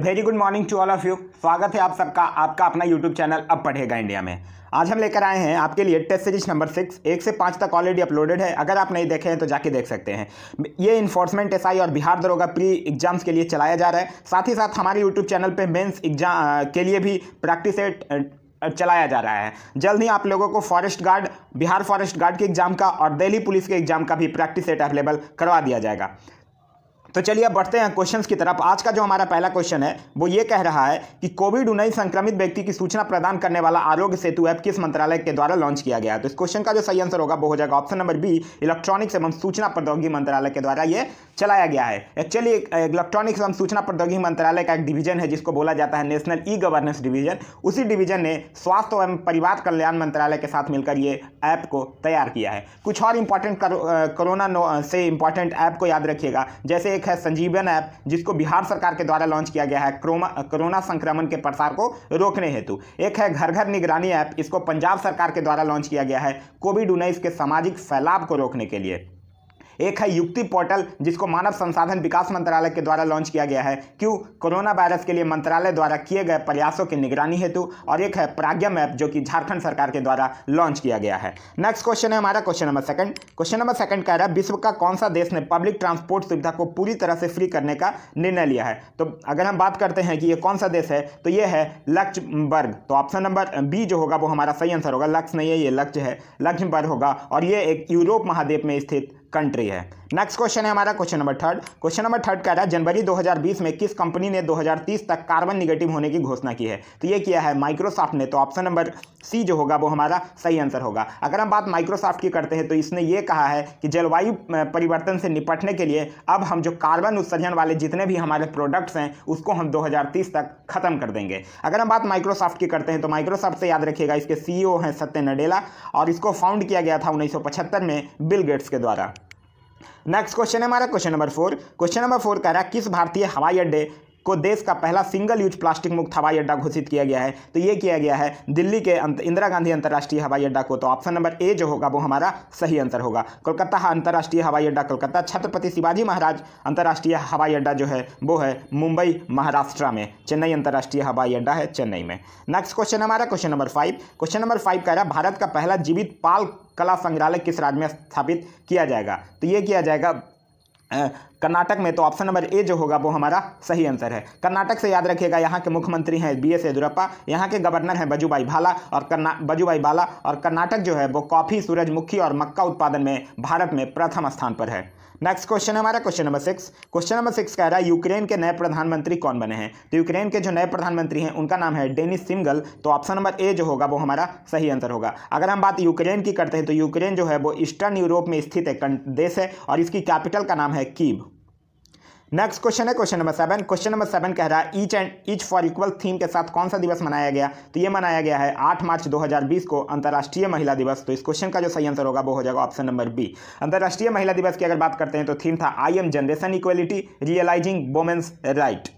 very good morning to all of you स्वागत है आप सबका आपका अपना यूट्यूब चैनल अब पढ़ेगा इंडिया में आज हम लेकर आए हैं आपके लिए टेस्ट सीरीज नंबर सिक्स एक से पाँच तक ऑलरेडी अपलोडेड है अगर आप नहीं देखे हैं तो जाके देख सकते हैं ये इन्फोर्समेंट एसआई और बिहार दरोगा प्री एग्जाम्स के लिए चलाया जा रहा है साथ ही साथ हमारे यूट्यूब चैनल पर मेन्स एग्जाम के लिए भी प्रैक्टिस एट चलाया जा रहा है जल्द ही आप लोगों को forest guard Bihar forest guard के एग्जाम का और दिल्ली पुलिस के एग्जाम का भी प्रैक्टिस सेट अवेलेबल करवा दिया जाएगा तो चलिए अब बढ़ते हैं क्वेश्चंस की तरफ आज का जो हमारा पहला क्वेश्चन है वो ये कह रहा है कि कोविड उन्नीस संक्रमित व्यक्ति की सूचना प्रदान करने वाला आरोग्य सेतु ऐप किस मंत्रालय के द्वारा लॉन्च किया गया तो इस क्वेश्चन का जो सही आंसर होगा वो हो जाएगा ऑप्शन नंबर बी इलेक्ट्रॉनिक्स एवं सूचना प्रौद्योगिकी मंत्रालय के द्वारा ये चलाया गया है eh, एक्चुअली इलेक्ट्रॉनिक्स eh, एवं सूचना प्रौद्योगिकी मंत्रालय का एक डिवीजन है जिसको बोला जाता है नेशनल ई गवर्नेंस डिवीजन उसी डिवीजन ने स्वास्थ्य एवं परिवार कल्याण मंत्रालय के साथ मिलकर ये ऐप को तैयार किया है कुछ और इंपॉर्टेंट eh, कोरोना से इंपॉर्टेंट ऐप को याद रखिएगा जैसे एक है संजीवन ऐप जिसको बिहार सरकार के द्वारा लॉन्च किया गया है कोरोना संक्रमण के प्रसार को रोकने हेतु एक है घर घर निगरानी ऐप इसको पंजाब सरकार के द्वारा लॉन्च किया गया है कोविड उन्नीस के सामाजिक फैलाव को रोकने के लिए एक है युक्ति पोर्टल जिसको मानव संसाधन विकास मंत्रालय के द्वारा लॉन्च किया गया है क्यों कोरोना वायरस के लिए मंत्रालय द्वारा किए गए प्रयासों की निगरानी हेतु और एक है प्राज्ञा ऐप जो कि झारखंड सरकार के द्वारा लॉन्च किया गया है नेक्स्ट क्वेश्चन है हमारा question number second question number second कह रहा है विश्व का कौन सा देश ने पब्लिक ट्रांसपोर्ट सुविधा को पूरी तरह से फ्री करने का निर्णय लिया है तो अगर हम बात करते हैं कि ये कौन सा देश है तो ये है लक्ष्मबर्ग तो ऑप्शन नंबर बी जो होगा वो हमारा सही आंसर होगा लक्ष्य नहीं है ये लक्ष्य है लक्ष्मबर्ग होगा और ये एक यूरोप महाद्वीप में स्थित कंट्री है नेक्स्ट क्वेश्चन है हमारा question number third question number third कह रहा है जनवरी 2020 में किस कंपनी ने 2030 तक कार्बन निगेटिव होने की घोषणा की है तो ये किया है माइक्रोसॉफ्ट ने तो ऑप्शन नंबर सी जो होगा वो हमारा सही आंसर होगा अगर हम बात माइक्रोसॉफ्ट की करते हैं तो इसने ये कहा है कि जलवायु परिवर्तन से निपटने के लिए अब हम जो कार्बन उत्सर्जन वाले जितने भी हमारे प्रोडक्ट्स हैं उसको हम दो तक खत्म कर देंगे अगर हम बात माइक्रोसॉफ्ट की करते हैं तो माइक्रोसॉफ्ट से याद रखिएगा इसके सी e हैं सत्य नडेला और इसको फाउंड किया गया था उन्नीस में बिल गेट्स के द्वारा नेक्स्ट क्वेश्चन है हमारा question number four question number four कह रहा है किस भारतीय हवाई अड्डे को देश का पहला सिंगल यूज प्लास्टिक मुक्त हवाई अड्डा घोषित किया गया है तो ये किया गया है दिल्ली के इंदिरा गांधी अंतर्राष्ट्रीय हवाई अड्डा को तो ऑप्शन नंबर ए जो होगा वो हमारा सही आंसर होगा कोलकाता अंतर्राष्ट्रीय हवाई अड्डा कोलकाता छत्रपति शिवाजी महाराज अंतर्राष्ट्रीय हवाई अड्डा जो है वो है मुंबई महाराष्ट्र में चेन्नई अंतर्राष्ट्रीय हवाई अड्डा है चेन्नई में नेक्स्ट क्वेश्चन हमारा question number five question number five कह रहा है भारत का पहला जीवित पाल कला संग्रहालय किस राज्य में स्थापित किया जाएगा तो ये किया जाएगा कर्नाटक में तो ऑप्शन नंबर ए जो होगा वो हमारा सही आंसर है कर्नाटक से याद रखिएगा यहाँ के मुख्यमंत्री हैं बी एस येदुरप्पा यहाँ के गवर्नर हैं बजूभाई भाला और कर्ना बजूभाई बाला और कर्नाटक जो है वो कॉफ़ी सूरजमुखी और मक्का उत्पादन में भारत में प्रथम स्थान पर है नेक्स्ट क्वेश्चन है हमारा question number six question number six कह रहा है यूक्रेन के नए प्रधानमंत्री कौन बने हैं तो यूक्रेन के जो नए प्रधानमंत्री हैं उनका नाम है डेनिस सिंगल तो ऑप्शन नंबर ए जो होगा वो हमारा सही आंसर होगा अगर हम बात यूक्रेन की करते हैं तो यूक्रेन जो है वो ईस्टर्न यूरोप में स्थित एक देश है और इसकी कैपिटल का नाम है कीव नेक्स्ट क्वेश्चन है question number seven question number seven कह रहा है each and each for equal theme के साथ कौन सा दिवस मनाया गया तो ये मनाया गया है आठ मार्च 2020 को अंतर्राष्ट्रीय महिला दिवस तो इस क्वेश्चन का जो सही आंसर होगा वो हो जाएगा ऑप्शन नंबर बी अंतर्राष्ट्रीय महिला दिवस की अगर बात करते हैं तो थीम था I am generation equality realising women's right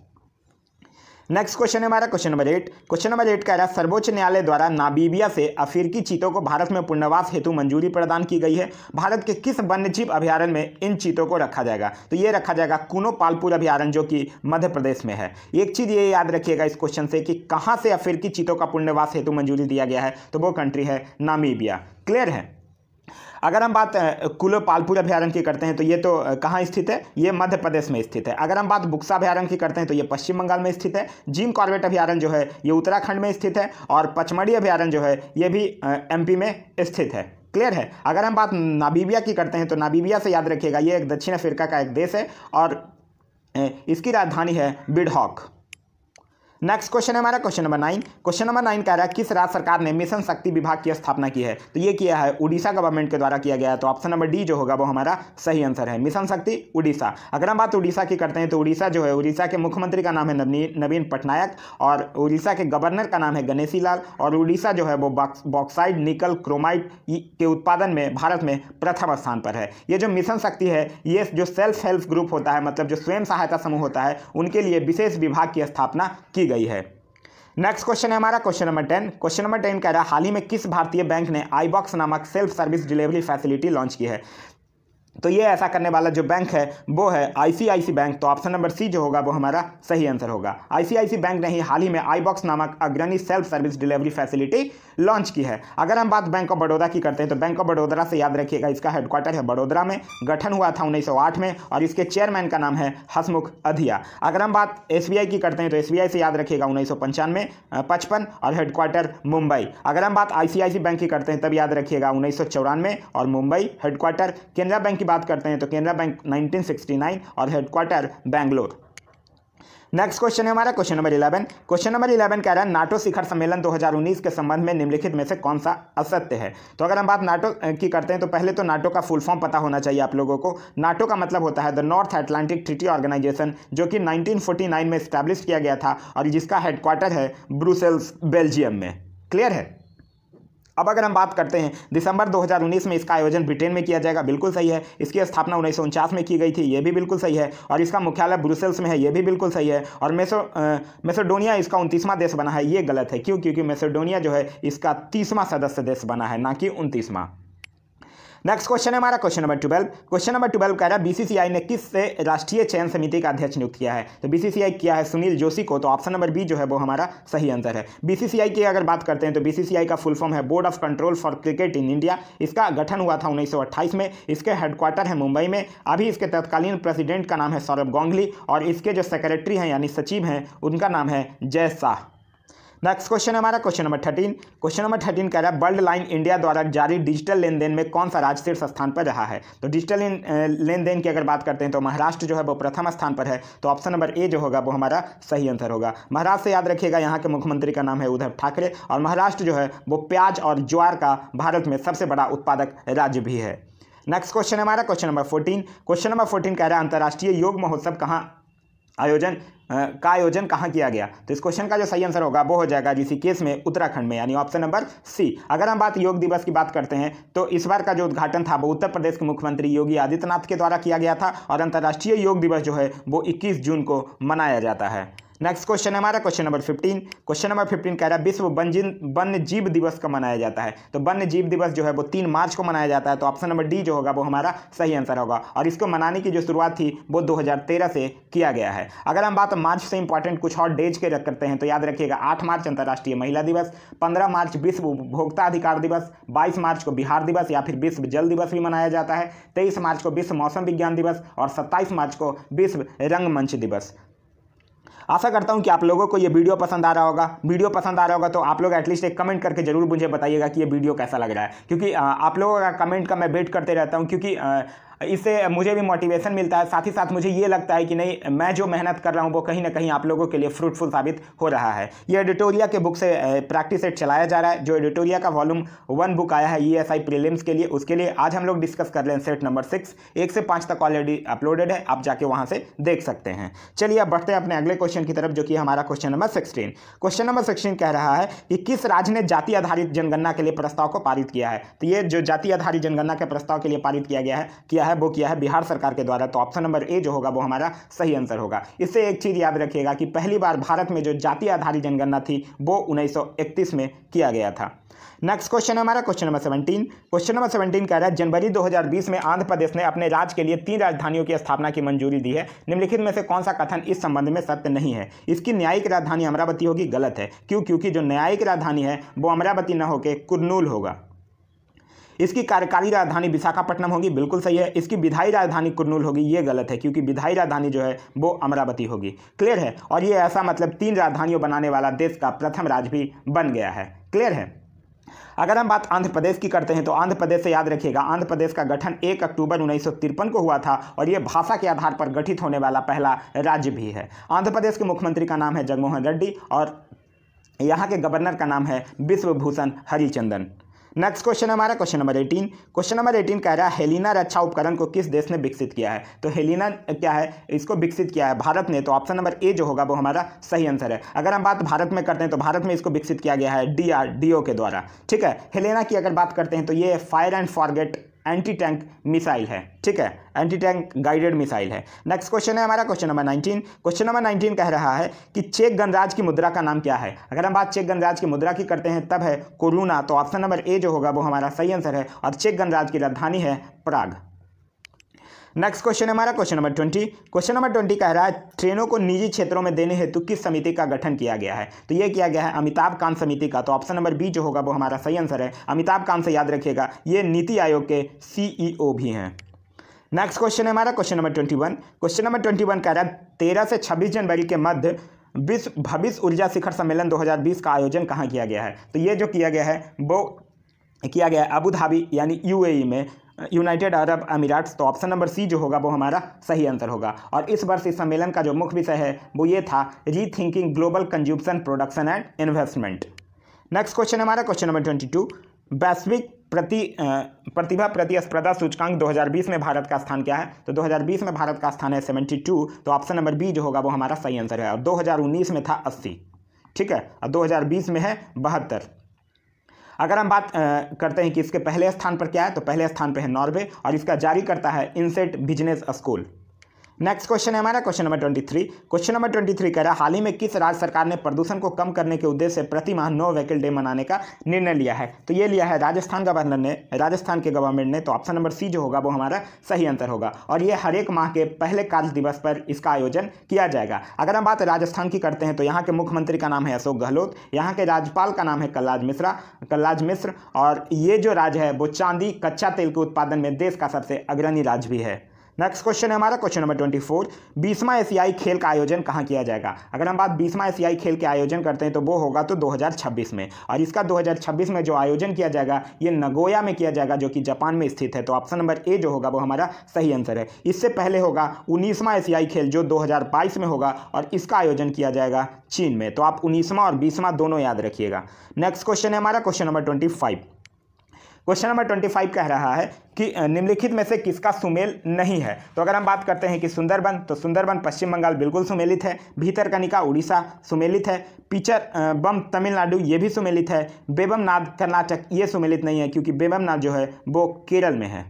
next question है हमारा question number eight question number eight कह रहा है सर्वोच्च न्यायालय द्वारा नाबीबिया से अफ्रीकी चीतों को भारत में पुनर्वास हेतु मंजूरी प्रदान की गई है भारत के किस वन्यजीव अभ्यारण में इन चीतों को रखा जाएगा तो ये रखा जाएगा कूनो पालपुर अभ्यारण जो कि मध्य प्रदेश में है एक चीज़ ये याद रखिएगा इस क्वेश्चन से कि कहाँ से अफ्रीकी चीतों का पुण्यवास हेतु मंजूरी दिया गया है तो वो कंट्री है नामीबिया क्लियर है अगर हम बात कुलो पालपुर अभ्यारण की करते हैं तो ये तो कहाँ स्थित है ये मध्य प्रदेश में स्थित है अगर हम बात बुक्सा अभ्यारण की करते हैं तो ये पश्चिम बंगाल में स्थित है जिम कॉर्बेट अभ्यारण जो है ये उत्तराखंड में स्थित है और पचमढ़ी अभ्यारण जो है ये भी एम में स्थित है क्लियर है अगर हम बात नाबीबिया की करते हैं तो नाबीबिया से याद रखिएगा ये एक दक्षिण अफ्रीका का एक देश है और इसकी राजधानी है बिडहॉक नेक्स्ट क्वेश्चन है हमारा question number nine question number nine कह रहा है किस राज्य सरकार ने मिशन शक्ति विभाग की स्थापना की है तो ये किया है उड़ीसा गवर्नमेंट के द्वारा किया गया है तो ऑप्शन नंबर डी जो होगा वो हमारा सही आंसर है मिशन शक्ति उड़ीसा अगर हम बात उड़ीसा की करते हैं तो उड़ीसा जो है उड़ीसा के मुख्यमंत्री का नाम है नवीन पटनायक और उड़ीसा के गवर्नर का नाम है गणेशी लाल और उड़ीसा जो है वो बॉक्साइड निकल क्रोमाइड के उत्पादन में भारत में प्रथम स्थान पर है ये जो मिशन शक्ति है ये जो सेल्फ हेल्प ग्रुप होता है मतलब जो स्वयं सहायता समूह होता है उनके लिए विशेष विभाग की स्थापना की गई गई है नेक्स्ट क्वेश्चन है हमारा question number ten question number ten कह रहा है हाल ही में किस भारतीय बैंक ने आईबॉक्स नामक self service delivery facility launch की है तो ये ऐसा करने वाला जो बैंक है वो है आईसीआईसी बैंक तो ऑप्शन नंबर सी जो होगा वो हमारा सही आंसर होगा आईसीआईसी बैंक ने ही हाल ही में आईबॉक्स नामक अग्रणी self service delivery facility launch की है अगर हम बात बैंक ऑफ बड़ौदा की करते हैं तो बैंक ऑफ बड़ौदा से याद रखिएगा इसका हेडक्वार्टर है बड़ोदरा में गठन हुआ था उन्नीस में और इसके चेयरमैन का नाम है हसमुख अधिया अगर हम बात एस की करते हैं तो एस से याद रखिएगा उन्नीस सौ पचपन और हेडक्वार्टर मुंबई अगर हम बात आई बैंक की करते हैं तब याद रखिएगा उन्नीस और मुंबई हेडक्वार्टर केनरा बैंक की बात करते हैं तो केनरा बैंक 1969 और हेडक्वार्टर बैंगलोर नेक्स्ट क्वेश्चन है हमारा question number eleven question number eleven कह रहा है नाटो शिखर सम्मेलन 2019 के संबंध में निम्नलिखित में से कौन सा असत्य है तो अगर हम बात नाटो की करते हैं तो पहले तो नाटो का फुल फॉर्म पता होना चाहिए आप लोगों को नाटो का मतलब होता है the North Atlantic Treaty Organisation जो कि नाइनटीन में स्टैब्लिश किया गया था और जिसका हेडक्वार्टर है ब्रूसेल्स बेल्जियम में क्लियर है अब अगर हम बात करते हैं दिसंबर 2019 में इसका आयोजन ब्रिटेन में किया जाएगा बिल्कुल सही है इसकी स्थापना उन्नीस में की गई थी ये भी बिल्कुल सही है और इसका मुख्यालय ब्रुसेल्स में है ये भी बिल्कुल सही है और मेसो मेसोडोनिया इसका उनतीसवां देश बना है ये गलत है क्यों क्योंकि मेसोडोनिया जो है इसका तीसवां सदस्य देश बना है ना कि उनतीसवां नेक्स्ट क्वेश्चन है हमारा question number twelve question number twelve कह रहा है बीसीसीआई ने किस से राष्ट्रीय चयन समिति का अध्यक्ष नियुक्त किया है तो बीसीसीआई किया है सुनील जोशी को तो ऑप्शन नंबर बी जो है वो हमारा सही आंसर है बीसीसीआई की अगर बात करते हैं तो बीसीसीआई का फुल फॉर्म है board of control for cricket in India इसका गठन हुआ था उन्नीस में इसके हेडक्वार्टर है मुंबई में अभी इसके तत्कालीन प्रेसिडेंट का नाम है सौरभ गांगली और इसके जो सेक्रेटरी हैं यानी सचिव हैं उनका नाम है जय शाह नेक्स्ट क्वेश्चन हमारा question number thirteen question number thirteen कह रहा है वर्ल्ड लाइन इंडिया द्वारा जारी डिजिटल लेन देन में कौन सा राज्य शीर्ष स्थान पर रहा है तो डिजिटल लेन देन की अगर बात करते हैं तो महाराष्ट्र जो है वो प्रथम स्थान पर है तो ऑप्शन नंबर ए जो होगा वो हमारा सही आंसर होगा महाराष्ट्र याद रखिएगा यहाँ के मुख्यमंत्री का नाम है उद्धव ठाकरे और महाराष्ट्र जो है वो प्याज और ज्वार का भारत में सबसे बड़ा उत्पादक राज्य भी है नेक्स्ट क्वेश्चन हमारा question number fourteen question number fourteen कह रहा है अंतर्राष्ट्रीय योग महोत्सव कहाँ आयोजन का आयोजन कहाँ किया गया तो इस क्वेश्चन का जो सही आंसर होगा वो हो जाएगा जिसी केस में उत्तराखंड में यानी ऑप्शन नंबर सी अगर हम बात योग दिवस की बात करते हैं तो इस बार का जो उद्घाटन था वो उत्तर प्रदेश के मुख्यमंत्री योगी आदित्यनाथ के द्वारा किया गया था और अंतर्राष्ट्रीय योग दिवस जो है वो इक्कीस जून को मनाया जाता है नेक्स्ट क्वेश्चन है हमारा question number fifteen question number fifteen कह रहा है विश्व वन्य जीव दिवस का मनाया जाता है तो वन्य जीव दिवस जो है वो तीन मार्च को मनाया जाता है तो ऑप्शन नंबर डी जो होगा वो हमारा सही आंसर होगा और इसको मनाने की जो शुरुआत थी वो 2013 से किया गया है अगर हम बात मार्च से इंपॉर्टेंट कुछ और डेज के रख करते हैं तो याद रखिएगा आठ मार्च अंतर्राष्ट्रीय महिला दिवस पंद्रह मार्च विश्व उपभोक्ता अधिकार दिवस बाईस मार्च को बिहार दिवस या फिर विश्व जल दिवस भी मनाया जाता है तेईस मार्च को विश्व मौसम विज्ञान दिवस और सत्ताईस मार्च को विश्व रंगमंच दिवस आशा करता हूँ कि आप लोगों को ये वीडियो पसंद आ रहा होगा वीडियो पसंद आ रहा होगा तो आप लोग एटलीस्ट एक कमेंट करके जरूर मुझे बताइएगा कि ये वीडियो कैसा लग रहा है क्योंकि आप लोगों का कमेंट का मैं वेट करते रहता हूँ क्योंकि इससे मुझे भी मोटिवेशन मिलता है साथ ही साथ मुझे ये लगता है कि नहीं मैं जो मेहनत कर रहा हूँ वो कहीं ना कहीं आप लोगों के लिए फ्रूटफुल साबित हो रहा है ये एडिटोरिया के बुक से प्रैक्टिस सेट चलाया जा रहा है जो एडिटोरिया का वॉल्यूम वन बुक आया है ई एस आई प्रीलिम्स के लिए उसके लिए आज हम लोग डिस्कस कर रहे हैं सेट नंबर सिक्स एक से पाँच तक ऑलरेडी अपलोडेड है आप जाके वहाँ से देख सकते हैं चलिए अब बढ़ते हैं अपने अगले क्वेश्चन की तरफ जो कि हमारा question number sixteen question number sixteen कह रहा है कि किस राज्य ने जाति आधारित जनगणना के लिए प्रस्ताव को पारित किया है तो ये जो जाति आधारित जनगणना के प्रस्ताव के लिए पारित किया गया है किया किया है वो किया है बिहार सरकार के द्वारा तो ऑप्शन नंबर ए जो होगा वो हमारा सही आंसर होगा इससे एक चीज़ याद रखिएगा कि पहली बार भारत में जो जाति आधारित जनगणना थी वो उन्नीस में किया गया था नेक्स्ट क्वेश्चन हमारा question number seventeen question number seventeen कह रहा है जनवरी 2020 में आंध्र प्रदेश ने अपने राज्य के लिए तीन राजधानियों की स्थापना की मंजूरी दी है निम्नलिखित में से कौन सा कथन इस संबंध में सत्य नहीं है इसकी न्यायिक राजधानी अमरावती होगी गलत है क्यों क्योंकि जो न्यायिक राजधानी है वो अमरावती न होकर कुरनूल होगा इसकी कार्यकारी राजधानी विशाखापट्टनम होगी बिल्कुल सही है इसकी विधायी राजधानी कुरनूल होगी ये गलत है क्योंकि विधायी राजधानी जो है वो अमरावती होगी क्लियर है और ये ऐसा मतलब तीन राजधानियों बनाने वाला देश का प्रथम राज्य भी बन गया है क्लियर है अगर हम बात आंध्र प्रदेश की करते हैं तो आंध्र प्रदेश से याद रखिएगा आंध्र प्रदेश का गठन 1 अक्टूबर उन्नीस को हुआ था और यह भाषा के आधार पर गठित होने वाला पहला राज्य भी है आंध्र प्रदेश के मुख्यमंत्री का नाम है जगमोहन रेड्डी और यहाँ के गवर्नर का नाम है विश्वभूषण हरिचंदन नेक्स्ट क्वेश्चन हमारा question number eighteen question number eighteen कह रहा है हेलिना रक्षा अच्छा उपकरण को किस देश ने विकसित किया है तो हेलिना क्या है इसको विकसित किया है भारत ने तो ऑप्शन नंबर ए जो होगा वो हमारा सही आंसर है अगर हम बात भारत में करते हैं तो भारत में इसको विकसित किया गया है डी के द्वारा ठीक है हेलिना की अगर बात करते हैं तो ये fire and forget anti tank missile है ठीक है एंटी टैंक गाइडेड मिसाइल है नेक्स्ट क्वेश्चन है हमारा क्वेश्चन नंबर 19 क्वेश्चन नंबर 19 कह रहा है कि चेक गणराज की मुद्रा का नाम क्या है अगर हम बात चेक गणराज की मुद्रा की करते हैं तब है कोरोना तो ऑप्शन नंबर ए जो होगा वो हमारा सही आंसर है और चेक गणराज की राजधानी है प्राग नेक्स्ट क्वेश्चन है हमारा question number twenty question number twenty कह रहा है ट्रेनों को निजी क्षेत्रों में देने हेतु किस समिति का गठन किया गया है तो यह किया गया है अमिताभ कांत समिति का तो ऑप्शन नंबर बी जो होगा वो हमारा सही आंसर है अमिताभ कांत से याद रखिएगा ये नीति आयोग के सीईओ e भी हैं नेक्स्ट क्वेश्चन है हमारा question number twenty one question number twenty one कह रहा है तेरह से छब्बीस जनवरी के मध्य विश्व भविष्य ऊर्जा शिखर सम्मेलन 2020 का आयोजन कहाँ किया गया है तो ये जो किया गया है वो किया गया है अबू धाबी यानी यूएई e में यूनाइटेड अरब अमीराट्स तो ऑप्शन नंबर सी जो होगा वो हमारा सही आंसर होगा और इस वर्ष इस सम्मेलन का जो मुख्य विषय है वो ये था rethinking global consumption production and investment next question हमारा क्वेश्चन नंबर ट्वेंटी टू वैश्विक प्रति प्रतिभा प्रतिस्पर्धा सूचकांक 2020 में भारत का स्थान क्या है तो 2020 में भारत का स्थान है 72 तो ऑप्शन नंबर बी जो होगा वो हमारा सही आंसर है और 2019 में था 80 ठीक है और 2020 में है बहत्तर अगर हम बात करते हैं कि इसके पहले स्थान पर क्या है तो पहले स्थान पर है नॉर्वे और इसका जारी करता है INSEAD business school next question है हमारा question number twenty three question number twenty three कह रहा है हाल ही में किस राज्य सरकार ने प्रदूषण को कम करने के उद्देश्य से प्रति माह नो व्हीकल डे मनाने का निर्णय लिया है तो ये लिया है राजस्थान गवर्नर ने राजस्थान के गवर्नमेंट ने तो ऑप्शन नंबर सी जो होगा वो हमारा सही आंसर होगा और ये हर एक माह के पहले कार्य दिवस पर इसका आयोजन किया जाएगा अगर हम बात राजस्थान की करते हैं तो यहाँ के मुख्यमंत्री का नाम है अशोक गहलोत यहाँ के राज्यपाल का नाम है कलराज मिश्रा कलराज मिश्र और ये जो राज्य है वो चांदी कच्चा तेल के उत्पादन में देश का सबसे अग्रणी राज्य भी है नेक्स्ट क्वेश्चन है हमारा क्वेश्चन नंबर ट्वेंटी फोर बीसवा एशियाई खेल का आयोजन कहाँ किया जाएगा अगर हम बात बीसवा एशियाई e खेल के आयोजन करते हैं तो वो होगा तो 2026 में और इसका 2026 में जो आयोजन किया जाएगा ये नगोया में किया जाएगा जो कि जापान में स्थित है तो ऑप्शन नंबर ए जो होगा वो हमारा सही आंसर है इससे पहले होगा उन्नीसवां एशियाई e खेल जो दो में होगा और इसका आयोजन किया जाएगा चीन में तो आप उन्नीसवां और बीसवां दोनों याद रखिएगा नेक्स्ट क्वेश्चन है हमारा question number twenty five question number twenty five कह रहा है कि निम्नलिखित में से किसका सुमेल नहीं है तो अगर हम बात करते हैं कि सुंदरबन तो सुंदरबन पश्चिम बंगाल बिल्कुल सुमेलित है भीतर निका उड़ीसा सुमेलित है पिचर बम तमिलनाडु ये भी सुमेलित है बेबमनाथ कर्नाटक ये सुमेलित नहीं है क्योंकि बेबमनाथ जो है वो केरल में है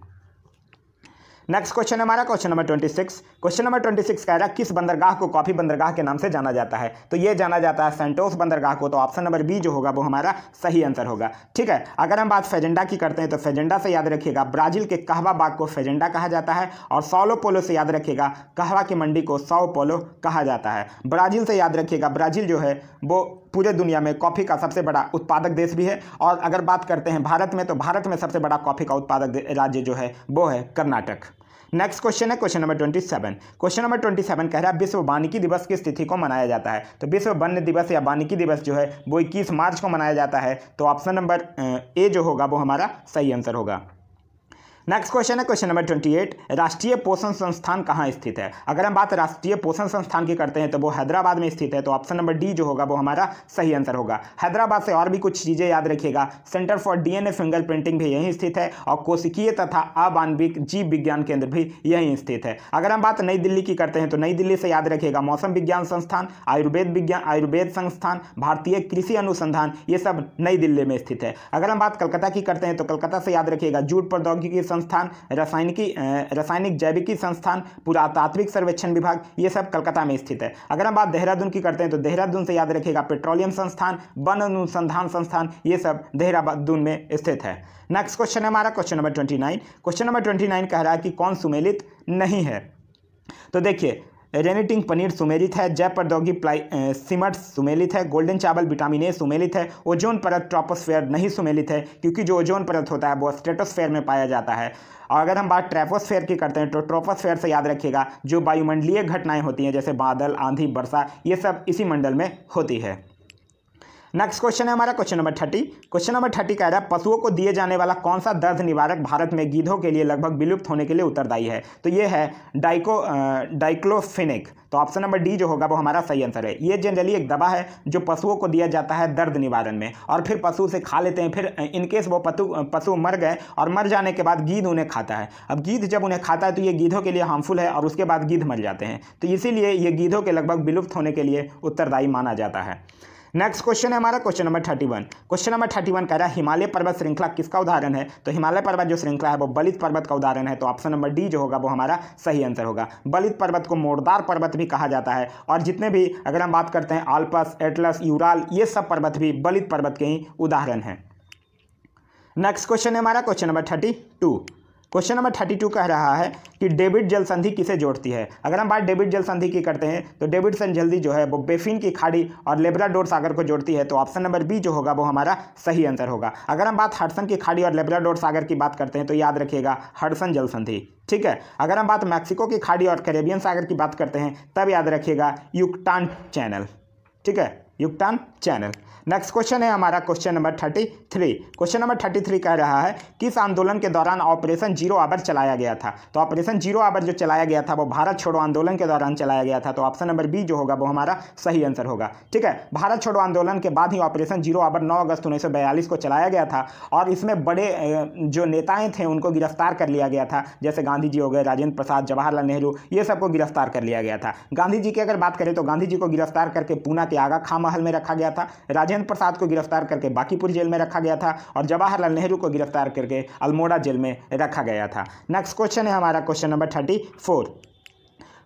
नेक्स्ट क्वेश्चन हमारा question number twenty six question number twenty six कह रहा है किस बंदरगाह को कॉफी बंदरगाह के नाम से जाना जाता है तो ये जाना जाता है सेंटोस बंदरगाह को तो ऑप्शन नंबर बी जो होगा वो हमारा सही आंसर होगा ठीक है अगर हम बात फेजेंडा की करते हैं तो फेजेंडा से याद रखिएगा ब्राजील के कहवा बाग को फेजेंडा कहा जाता है और सौलो पोलो से याद रखिएगा कहवा की मंडी को सौ पोलो कहा जाता है ब्राजील से याद रखिएगा ब्राजील जो है वो पूरे दुनिया में कॉफ़ी का सबसे बड़ा उत्पादक देश भी है और अगर बात करते हैं भारत में तो भारत में सबसे बड़ा कॉफ़ी का उत्पादक राज्य जो है वो है कर्नाटक नेक्स्ट क्वेश्चन है question number twenty seven question number twenty seven कह रहा है विश्व वानिकी दिवस की तिथि को मनाया जाता है तो विश्व वन्य दिवस या वानिकी दिवस जो है वो इक्कीस मार्च को मनाया जाता है तो ऑप्शन नंबर ए जो होगा वो हमारा सही आंसर होगा नेक्स्ट क्वेश्चन है क्वेश्चन नंबर ट्वेंटी एट राष्ट्रीय पोषण संस्थान कहाँ स्थित है अगर हम बात राष्ट्रीय पोषण संस्थान की करते हैं तो वो हैदराबाद में स्थित है तो ऑप्शन नंबर डी जो होगा वो हमारा सही आंसर होगा हैदराबाद से और भी कुछ चीज़ें याद रखिएगा centre for DNA fingerprinting भी यहीं स्थित है और कोशिकीय तथा अबानविक जीव विज्ञान केंद्र भी यहीं स्थित है अगर हम बात नई दिल्ली की करते हैं तो नई दिल्ली से याद रखिएगा मौसम विज्ञान संस्थान आयुर्वेद विज्ञान आयुर्वेद संस्थान भारतीय कृषि अनुसंधान ये सब नई दिल्ली में स्थित है अगर हम बात कलकत्ता की करते हैं तो कलकत्ता से याद रखिएगा जूट प्रौद्योगिकी संस्थान रासायनिकी रासायनिक जैविकी संस्थान पुरातात्विक सर्वेक्षण विभाग ये सब कलकत्ता में स्थित है अगर हम बात देहरादून की करते हैं तो देहरादून से याद रखिएगा पेट्रोलियम संस्थान वन अनुसंधान संस्थान ये सब देहरादून में स्थित है नेक्स्ट क्वेश्चन है हमारा question number twenty question number twenty कह रहा है कि कौन सुमेलित नहीं है तो देखिए रेनेटिंग पनीर सुमेलित है जय प्रौद्योगिकी प्लाई सिमट सुमेलित है गोल्डन चावल विटामिन ए सुमेलित है ओजोन परत ट्रोपोस्फेयर नहीं सुमेलित है क्योंकि जो ओजोन परत होता है वो स्ट्रेटोस्फेयर में पाया जाता है और अगर हम बात ट्रेपोस्फेयर की करते हैं तो ट्रोपोस्फेयर से याद रखिएगा जो वायुमंडलीय घटनाएँ होती हैं जैसे बादल आंधी वर्षा ये सब इसी मंडल में होती है नेक्स्ट क्वेश्चन है हमारा question number thirty question number thirty कह रहा है पशुओं को दिए जाने वाला कौन सा दर्द निवारक भारत में गीधों के लिए लगभग विलुप्त होने के लिए उत्तरदायी है तो ये है डाइको डाइक्लोफिनिक तो ऑप्शन नंबर डी जो होगा वो हमारा सही आंसर है ये जनरली एक दवा है जो पशुओं को दिया जाता है दर्द निवारण में और फिर पशु से खा लेते हैं फिर इनकेस वो पशु पशु मर गए और मर जाने के बाद गीध उन्हें खाता है अब गीध जब उन्हें खाता है तो ये गीधों के लिए हार्मफुल है और उसके बाद गीध मर जाते हैं तो इसीलिए ये गीधों के लगभग विलुप्त होने के लिए उत्तरदायी माना जाता है नेक्स्ट क्वेश्चन है हमारा question number thirty one question number thirty one कह रहा है हिमालय पर्वत श्रृंखला किसका उदाहरण है तो हिमालय पर्वत जो श्रृंखला है वो बलित पर्वत का उदाहरण है तो ऑप्शन नंबर डी जो होगा वो हमारा सही आंसर होगा बलित पर्वत को मोरदार पर्वत भी कहा जाता है और जितने भी अगर हम बात करते हैं आल्पस एटलस यूराल ये सब पर्वत भी बलित पर्वत के ही उदाहरण है नेक्स्ट क्वेश्चन है हमारा question number thirty two question number thirty two कह रहा है कि डेबिट जल संधि किसे जोड़ती है अगर हम बात डेबिट जल संधि की करते हैं तो डेबिट सन जल्दी जो है वो बेफिन की खाड़ी और लेब्राडोर सागर को जोड़ती है तो ऑप्शन नंबर बी जो होगा वो हमारा सही आंसर होगा अगर हम बात हडसन की खाड़ी और लेब्राडोर सागर की बात करते हैं तो याद रखिएगा हडसन जल संधि ठीक है अगर हम बात मैक्सिको की खाड़ी और कैरेबियन सागर की बात करते हैं तब याद रखिएगा युक्टान चैनल ठीक है युक्टान चैनल नेक्स्ट क्वेश्चन है हमारा question number thirty three question number thirty three कह रहा है किस आंदोलन के दौरान ऑपरेशन जीरो आवर चलाया गया था तो ऑपरेशन जीरो आवर जो चलाया गया था वो भारत छोड़ो आंदोलन के दौरान चलाया गया था तो ऑप्शन नंबर बी जो होगा वो हमारा सही आंसर होगा ठीक है भारत छोड़ो आंदोलन के बाद ही ऑपरेशन जीरो आवर नौ अगस्त उन्नीस को चलाया गया था और इसमें बड़े जो नेताएं थे उनको गिरफ्तार कर लिया गया था जैसे गांधी जी हो गए राजेंद्र प्रसाद जवाहरलाल नेहरू ये सबको गिरफ्तार कर लिया गया था गांधी जी की अगर बात करें तो गांधी जी को गिरफ्तार करके पूना के आगा खामहल महल में रखा गया था राजेंद्र राजेंद्र प्रसाद को गिरफ्तार करके बाकीपुर जेल में रखा गया था और जवाहरलाल नेहरू को गिरफ्तार करके अल्मोड़ा जेल में रखा गया था नेक्स्ट क्वेश्चन है हमारा question number thirty four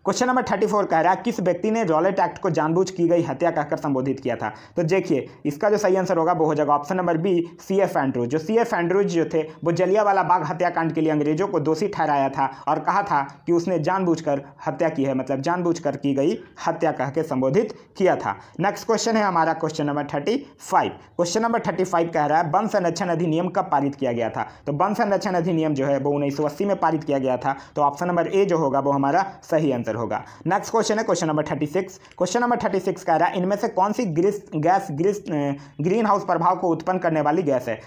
question number thirty four कह रहा है किस व्यक्ति ने रॉलेट एक्ट को जानबूझ की गई हत्या कहकर संबोधित किया था तो देखिए इसका जो सही आंसर होगा वो हो जाएगा option number B C F Andrews जो सी एफ एंड्रूज जो थे वो जलियावाला बाग हत्याकांड के लिए अंग्रेजों को दोषी ठहराया था और कहा था कि उसने जानबूझकर हत्या की है मतलब जानबूझकर की गई हत्या कह के संबोधित किया था नेक्स्ट क्वेश्चन है हमारा question number thirty five question number thirty five कह रहा है वन संरक्षण अधिनियम कब पारित किया गया था तो वन संरक्षण अधिनियम जो है वो उन्नीस में पारित किया गया था तो ऑप्शन नंबर ए जो होगा वो हमारा सही आंसर होगा नेक्स्ट क्वेश्चन है question number thirty six question number thirty six कह रहा है इनमें से कौन सी grease gas grease greenhouse प्रभाव को उत्पन्न करने वाली गैस है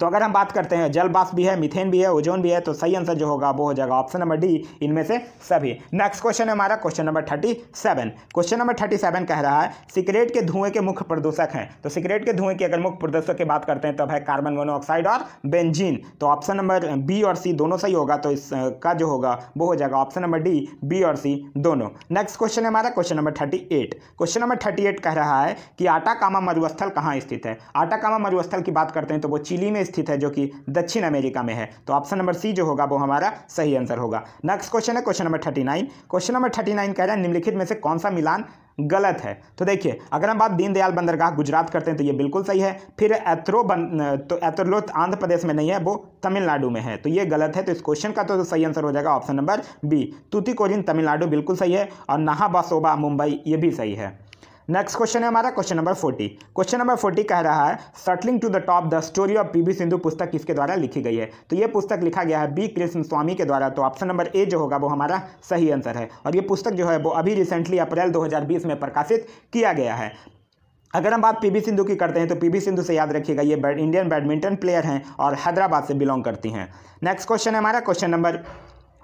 तो अगर हम बात करते हैं जल बाष्प भी है मिथेन भी है ओजोन भी है तो सही आंसर जो होगा वो हो जाएगा ऑप्शन नंबर डी इनमें से सभी नेक्स्ट क्वेश्चन है हमारा question number thirty seven question number thirty seven कह रहा है सिगरेट के धुएं के मुख्य प्रदूषक हैं तो सिगरेट के धुएं की अगर मुख्य प्रदूषक की बात करते हैं तब तो है कार्बन मोनोऑक्साइड और बेंजीन तो ऑप्शन नंबर बी और सी दोनों सही होगा तो इसका जो होगा वो हो जाएगा ऑप्शन नंबर डी बी और सी दोनों नेक्स्ट क्वेश्चन है हमारा question number thirty eight question number thirty eight कह रहा है कि आटा कामा मरुस्थल कहाँ स्थित है आटा कामा मरुस्थल की बात करते हैं तो वो चिली में में स्थित है जो कि दक्षिण अमेरिका में है तो ऑप्शन नंबर सी जो होगा वो हमारा सही आंसर होगा नेक्स्ट क्वेश्चन है question number thirty nine question number thirty nine कह रहा है निम्नलिखित में से कौन सा मिलान गलत है तो देखिए अगर हम बात दीनदयाल बंदरगाह गुजरात करते हैं तो ये बिल्कुल सही है फिर एथ्रो बन तो एथ्रो आंध्र प्रदेश में नहीं है वो तमिलनाडु में है तो ये गलत है तो इस क्वेश्चन का तो सही आंसर हो जाएगा option number B Tuticorin Tamil Nadu बिल्कुल सही है और नाहाबासोबा मुंबई ये भी सही है नेक्स्ट क्वेश्चन है हमारा question number forty question number forty कह रहा है shuttling to the top the story of PV Sindhu पुस्तक किसके द्वारा लिखी गई है तो ये पुस्तक लिखा गया है बी कृष्ण स्वामी के द्वारा तो ऑप्शन नंबर ए जो होगा वो हमारा सही आंसर है और ये पुस्तक जो है वो अभी रिसेंटली अप्रैल दो में प्रकाशित किया गया है अगर हम बात पीवी सिंधु की करते हैं तो पीवी सिंधु से याद रखिएगा ये इंडियन बैडमिंटन प्लेयर हैं और हैदराबाद से बिलोंग करती हैं नेक्स्ट क्वेश्चन है हमारा question number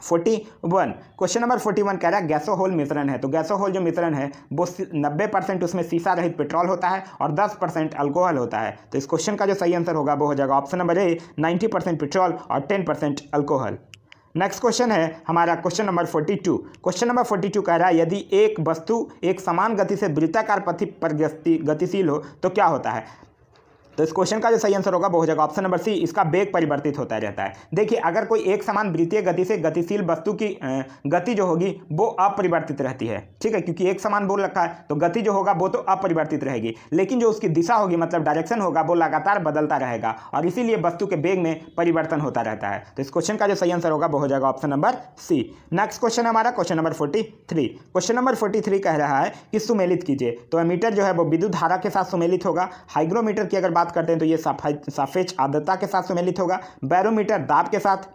forty one question number forty one कह रहा है गैसोहोल मिश्रण है तो गैसोहोल जो मिश्रण है वो नब्बे परसेंट उसमें सीसा रहित पेट्रोल होता है और दस परसेंट अल्कोहल होता है तो इस क्वेश्चन का जो सही आंसर होगा वो हो जाएगा option number A ninety percent petrol और ten percent alcohol next question है हमारा question number forty two question number forty two कह रहा है यदि एक वस्तु एक समान गति से वृत्ताकार पथि पर गतिशील हो तो क्या होता है तो इस क्वेश्चन का जो सही आंसर होगा वो हो जाएगा ऑप्शन नंबर सी इसका बेग परिवर्तित होता रहता है देखिए अगर कोई एक समान वृत्तीय गति से गतिशील वस्तु की गति जो होगी वो अपरिवर्तित रहती है ठीक है क्योंकि एक समान बोल रखा है तो गति जो होगा वो तो अपरिवर्तित रहेगी लेकिन जो उसकी दिशा होगी मतलब डायरेक्शन होगा वो लगातार बदलता रहेगा और इसीलिए वस्तु के बेग में परिवर्तन होता रहता है तो इस क्वेश्चन का जो सही आंसर होगा वो हो जाएगा option number C next question हमारा question number forty three question number forty three कह रहा है कि सुमेलित कीजिए तो मीटर जो है वो विद्युत धारा के साथ सुमेलित होगा हाइग्रोमीटर की अगर बात बात करते हैं तो ये साफेज आद्रता के साथ सम्मिलित होगा बैरोमीटर दाब के साथ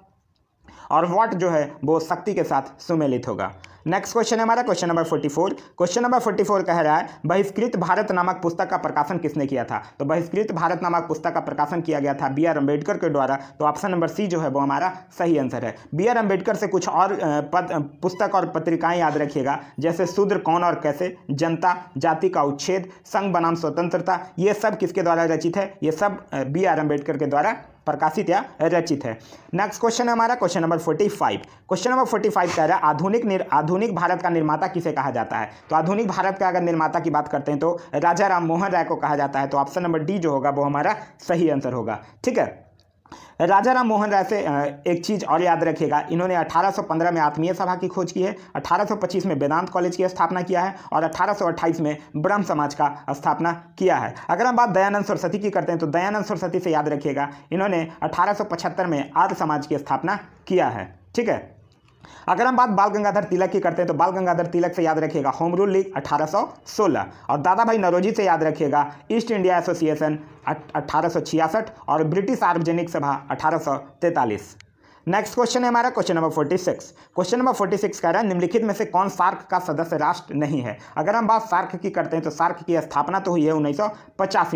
और वॉट जो है वो शक्ति के साथ सुमेलित होगा नेक्स्ट क्वेश्चन है हमारा क्वेश्चन नंबर 44 क्वेश्चन नंबर 44 कह रहा है बहिष्कृत भारत नामक पुस्तक का प्रकाशन किसने किया था तो बहिष्कृत भारत नामक पुस्तक का प्रकाशन किया गया था बी आर अम्बेडकर के द्वारा तो ऑप्शन नंबर सी जो है वो हमारा सही आंसर है बी आर अम्बेडकर से कुछ और पद पुस्तक और पत्रिकाएं याद रखिएगा जैसे शूद्र कौन और कैसे जनता जाति का उच्छेद संघ बनाम स्वतंत्रता ये सब किसके द्वारा रचित है ये सब बी आर अम्बेडकर के द्वारा प्रकाशित या रचित है नेक्स्ट क्वेश्चन है हमारा question number forty five question number forty five कह रहा है आधुनिक निर, आधुनिक भारत का निर्माता किसे कहा जाता है तो आधुनिक भारत का अगर निर्माता की बात करते हैं तो राजा राम मोहन राय को कहा जाता है तो ऑप्शन नंबर डी जो होगा वो हमारा सही आंसर होगा ठीक है राजा राम मोहन राय से एक चीज़ और याद रखिएगा इन्होंने 1815 में आत्मीय सभा की खोज की है 1825 में वेदांत कॉलेज की स्थापना किया है और 1828 में ब्रह्म समाज का स्थापना किया है अगर हम बात दयानंद सरस्वती की करते हैं तो दयानंद सरस्वती से याद रखिएगा इन्होंने अठारह में आर्य समाज की स्थापना किया है ठीक है अगर हम बात बाल गंगाधर तिलक की करते हैं तो बाल गंगाधर तिलक से याद रखिएगा होम रूल लीग 1816 और दादा भाई नरोजी से याद रखिएगा ईस्ट इंडिया एसोसिएशन 1866 और ब्रिटिश सार्वजनिक सभा अठारह नेक्स्ट क्वेश्चन है हमारा question number forty six question number forty six कह रहा है निम्नलिखित में से कौन सार्क का सदस्य राष्ट्र नहीं है अगर हम बात सार्क की करते हैं तो सार्क की स्थापना तो हुई है उन्नीस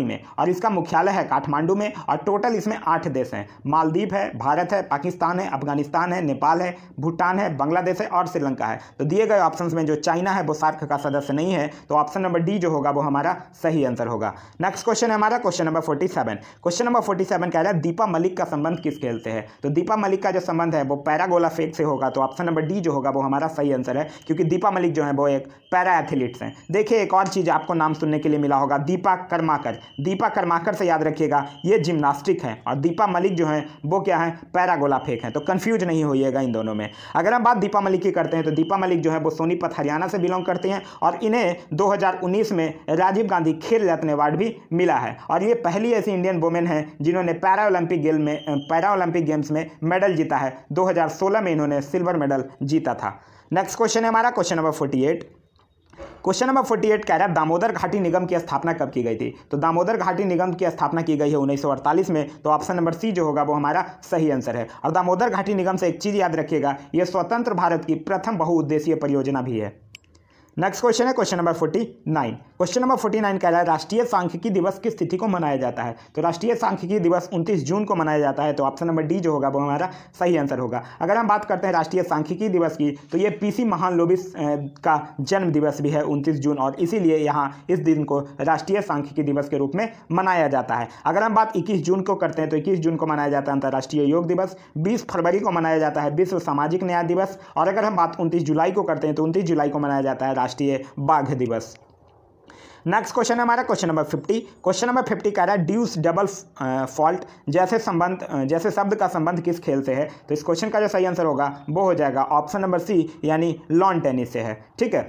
में और इसका मुख्यालय है काठमांडू में और टोटल इसमें आठ देश हैं मालदीप है भारत है पाकिस्तान है अफगानिस्तान है नेपाल है भूटान है बांग्लादेश है और श्रीलंका है तो दिए गए ऑप्शन में जो चाइना है वो सार्क का सदस्य नहीं है तो ऑप्शन नंबर डी जो होगा वो हमारा सही आंसर होगा नेक्स्ट क्वेश्चन है हमारा question number forty question number forty कह रहा है दीपा मलिक का संबंध किस खेल से है तो दीपा मलिक का जो जो संबंध है वो पैरागोला फेक से होगा तो ऑप्शन नंबर डी जो होगा वो हमारा सही आंसर है क्योंकि दीपा मलिक जो है वो एक पैरा एथलीट्स हैं देखिए एक और चीज़ आपको नाम सुनने के लिए मिला होगा दीपा कर्माकर दीपा कर्माकर से याद रखिएगा ये जिम्नास्टिक है और दीपा मलिक जो है वो क्या है पैरागोला फेक है तो कन्फ्यूज नहीं होइएगा इन दोनों में अगर हम बात दीपा मलिक की करते हैं तो दीपा मलिक जो है वो सोनीपत हरियाणा से बिलोंग करते हैं और इन्हें दो में राजीव गांधी खेल रत्न अवार्ड भी मिला है और ये पहली ऐसी इंडियन वुमेन है जिन्होंने पैरा ओलंपिक गेम में पैरा ओलंपिक गेम्स में मेडल जीत जीता है 2016 में इन्होंने सिल्वर मेडल जीता था नेक्स्ट क्वेश्चन है हमारा क्वेश्चन नंबर 48 क्वेश्चन नंबर 48 कह रहा है दामोदर घाटी निगम की स्थापना कब की गई थी तो दामोदर घाटी निगम की स्थापना की गई है 1948 में तो ऑप्शन नंबर सी जो होगा वो हमारा सही आंसर है और दामोदर घाटी निगम से एक चीज़ याद रखिएगा ये स्वतंत्र भारत की प्रथम बहुउद्देशीय परियोजना भी है नेक्स्ट क्वेश्चन है question number forty nine question number forty nine कह रहा है राष्ट्रीय सांख्यिकी दिवस किस तिथि को मनाया जाता है तो राष्ट्रीय सांख्यिकी दिवस उनतीस जून को मनाया जाता है तो ऑप्शन नंबर डी जो होगा वो हमारा सही आंसर होगा अगर हम बात करते हैं राष्ट्रीय सांख्यिकी दिवस की तो ये पी महान लोबिस का जन्म दिवस भी है उनतीस जून और इसीलिए यहाँ इस दिन को राष्ट्रीय सांख्यिकी दिवस के रूप में मनाया जाता है अगर हम बात इक्कीस जून को करते हैं तो इक्कीस जून को मनाया जाता है अंतर्राष्ट्रीय योग दिवस बीस फरवरी को मनाया जाता है विश्व सामाजिक न्याय दिवस और अगर हम बात उनतीस जुलाई को करते हैं तो उनतीस जुलाई को मनाया जाता है अंतर्राष्ट्रीय बाघ दिवस नेक्स्ट क्वेश्चन हमारा question number fifty question number fifty कह रहा है ड्यूस डबल फॉल्ट जैसे संबंध जैसे शब्द का संबंध किस खेल से है तो इस क्वेश्चन का जो सही आंसर होगा वो हो जाएगा ऑप्शन नंबर सी यानी लॉन टेनिस से है ठीक है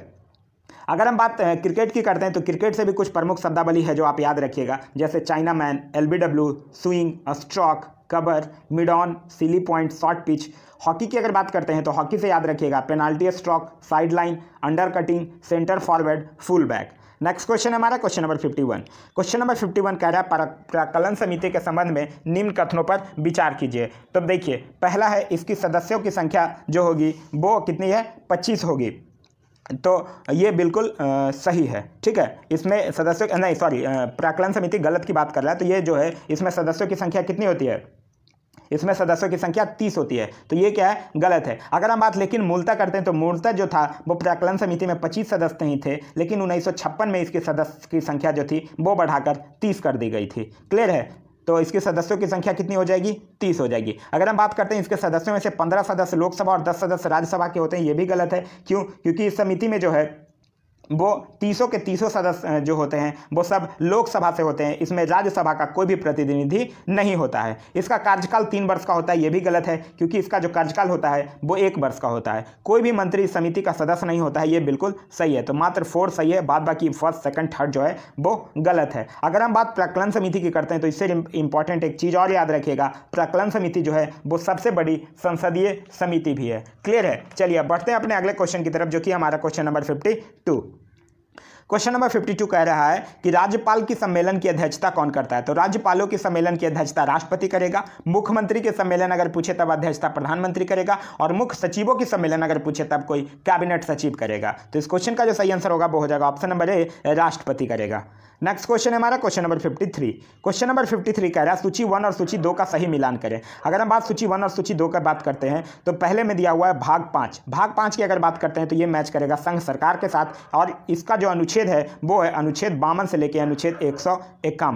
अगर हम बात क्रिकेट की करते हैं तो क्रिकेट से भी कुछ प्रमुख शब्दावली है जो आप याद रखिएगा जैसे chinaman L B W swing stroke cover mid on silly point short pitch hockey की अगर बात करते हैं तो हॉकी से याद रखिएगा penalty stroke side line under cutting centre forward full back next question हमारा क्वेश्चन नंबर 51 क्वेश्चन नंबर 51 कह रहा है प्राकलन समिति के संबंध में निम्न कथनों पर विचार कीजिए तो देखिए पहला है इसकी सदस्यों की संख्या जो होगी वो कितनी है पच्चीस होगी तो ये बिल्कुल आ, सही है ठीक है इसमें सदस्यों नहीं सॉरी प्राकलन समिति गलत की बात कर रहा है तो ये जो है इसमें सदस्यों की संख्या कितनी होती है इसमें सदस्यों की संख्या तीस होती है तो ये क्या है गलत है अगर हम बात लेकिन मूलता करते हैं तो मूलता जो था वो प्राकलन समिति में पच्चीस सदस्य ही थे लेकिन उन्नीस में इसके सदस्य की संख्या जो थी वो बढ़ाकर तीस कर दी गई थी क्लियर है तो इसके सदस्यों की संख्या कितनी हो जाएगी तीस हो जाएगी अगर हम बात करते हैं इसके सदस्यों में से पंद्रह सदस्य लोकसभा और दस सदस्य राज्यसभा के होते हैं ये भी गलत है क्यों क्योंकि इस समिति में जो है वो तीसों के तीसों सदस्य जो होते हैं वो सब लोकसभा से होते हैं इसमें राज्यसभा का कोई भी प्रतिनिधि नहीं होता है इसका कार्यकाल तीन वर्ष का होता है ये भी गलत है क्योंकि इसका जो कार्यकाल होता है वो एक वर्ष का होता है कोई भी मंत्री समिति का सदस्य नहीं होता है ये बिल्कुल सही है तो मात्र फोर सही है बाद बाकी फर्स्ट सेकेंड थर्ड जो है वो गलत है अगर हम बात प्रकलन समिति की करते हैं तो इससे इंपॉर्टेंट एक चीज़ और याद रखिएगा प्रकलन समिति जो है वो सबसे बड़ी संसदीय समिति भी है क्लियर है चलिए बढ़ते हैं अपने अगले क्वेश्चन की तरफ जो कि हमारा question number fifty two question number 52 कह रहा है कि राज्यपाल की सम्मेलन की अध्यक्षता कौन करता है तो राज्यपालों की सम्मेलन की अध्यक्षता राष्ट्रपति करेगा मुख्यमंत्री के सम्मेलन अगर पूछे तब अध्यक्षता प्रधानमंत्री करेगा और मुख्य सचिवों की सम्मेलन अगर पूछे तब कोई कैबिनेट सचिव करेगा तो इस क्वेश्चन का जो सही आंसर होगा वो हो जाएगा ऑप्शन नंबर ए राष्ट्रपति करेगा नेक्स्ट क्वेश्चन है हमारा क्वेश्चन नंबर 53 क्वेश्चन नंबर 53 कह रहा है सूची वन और सूची दो का सही मिलान करें अगर हम बात सूची वन और सूची दो का बात करते हैं तो पहले में दिया हुआ है भाग पाँच भाग पाँच की अगर बात करते हैं तो ये मैच करेगा संघ सरकार के साथ और इसका जो अनुच्छेद अनुच्छेद है वो है अनुच्छेद बावन से लेकर अनुच्छेद एक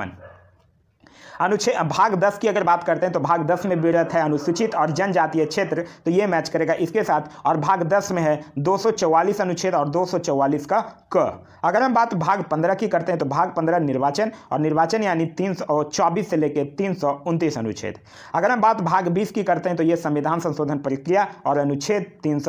अनुच्छेद भाग दस की अगर बात करते हैं तो भाग दस में विरत है अनुसूचित और जनजातीय क्षेत्र तो ये मैच करेगा इसके साथ और भाग दस में है 244 अनुच्छेद और 244 का क अगर हम बात भाग पंद्रह की करते हैं तो भाग पंद्रह निर्वाचन और निर्वाचन यानी तीन से लेकर तीन अनुच्छेद अगर हम बात भाग बीस की करते हैं तो ये संविधान संशोधन प्रक्रिया और अनुच्छेद तीन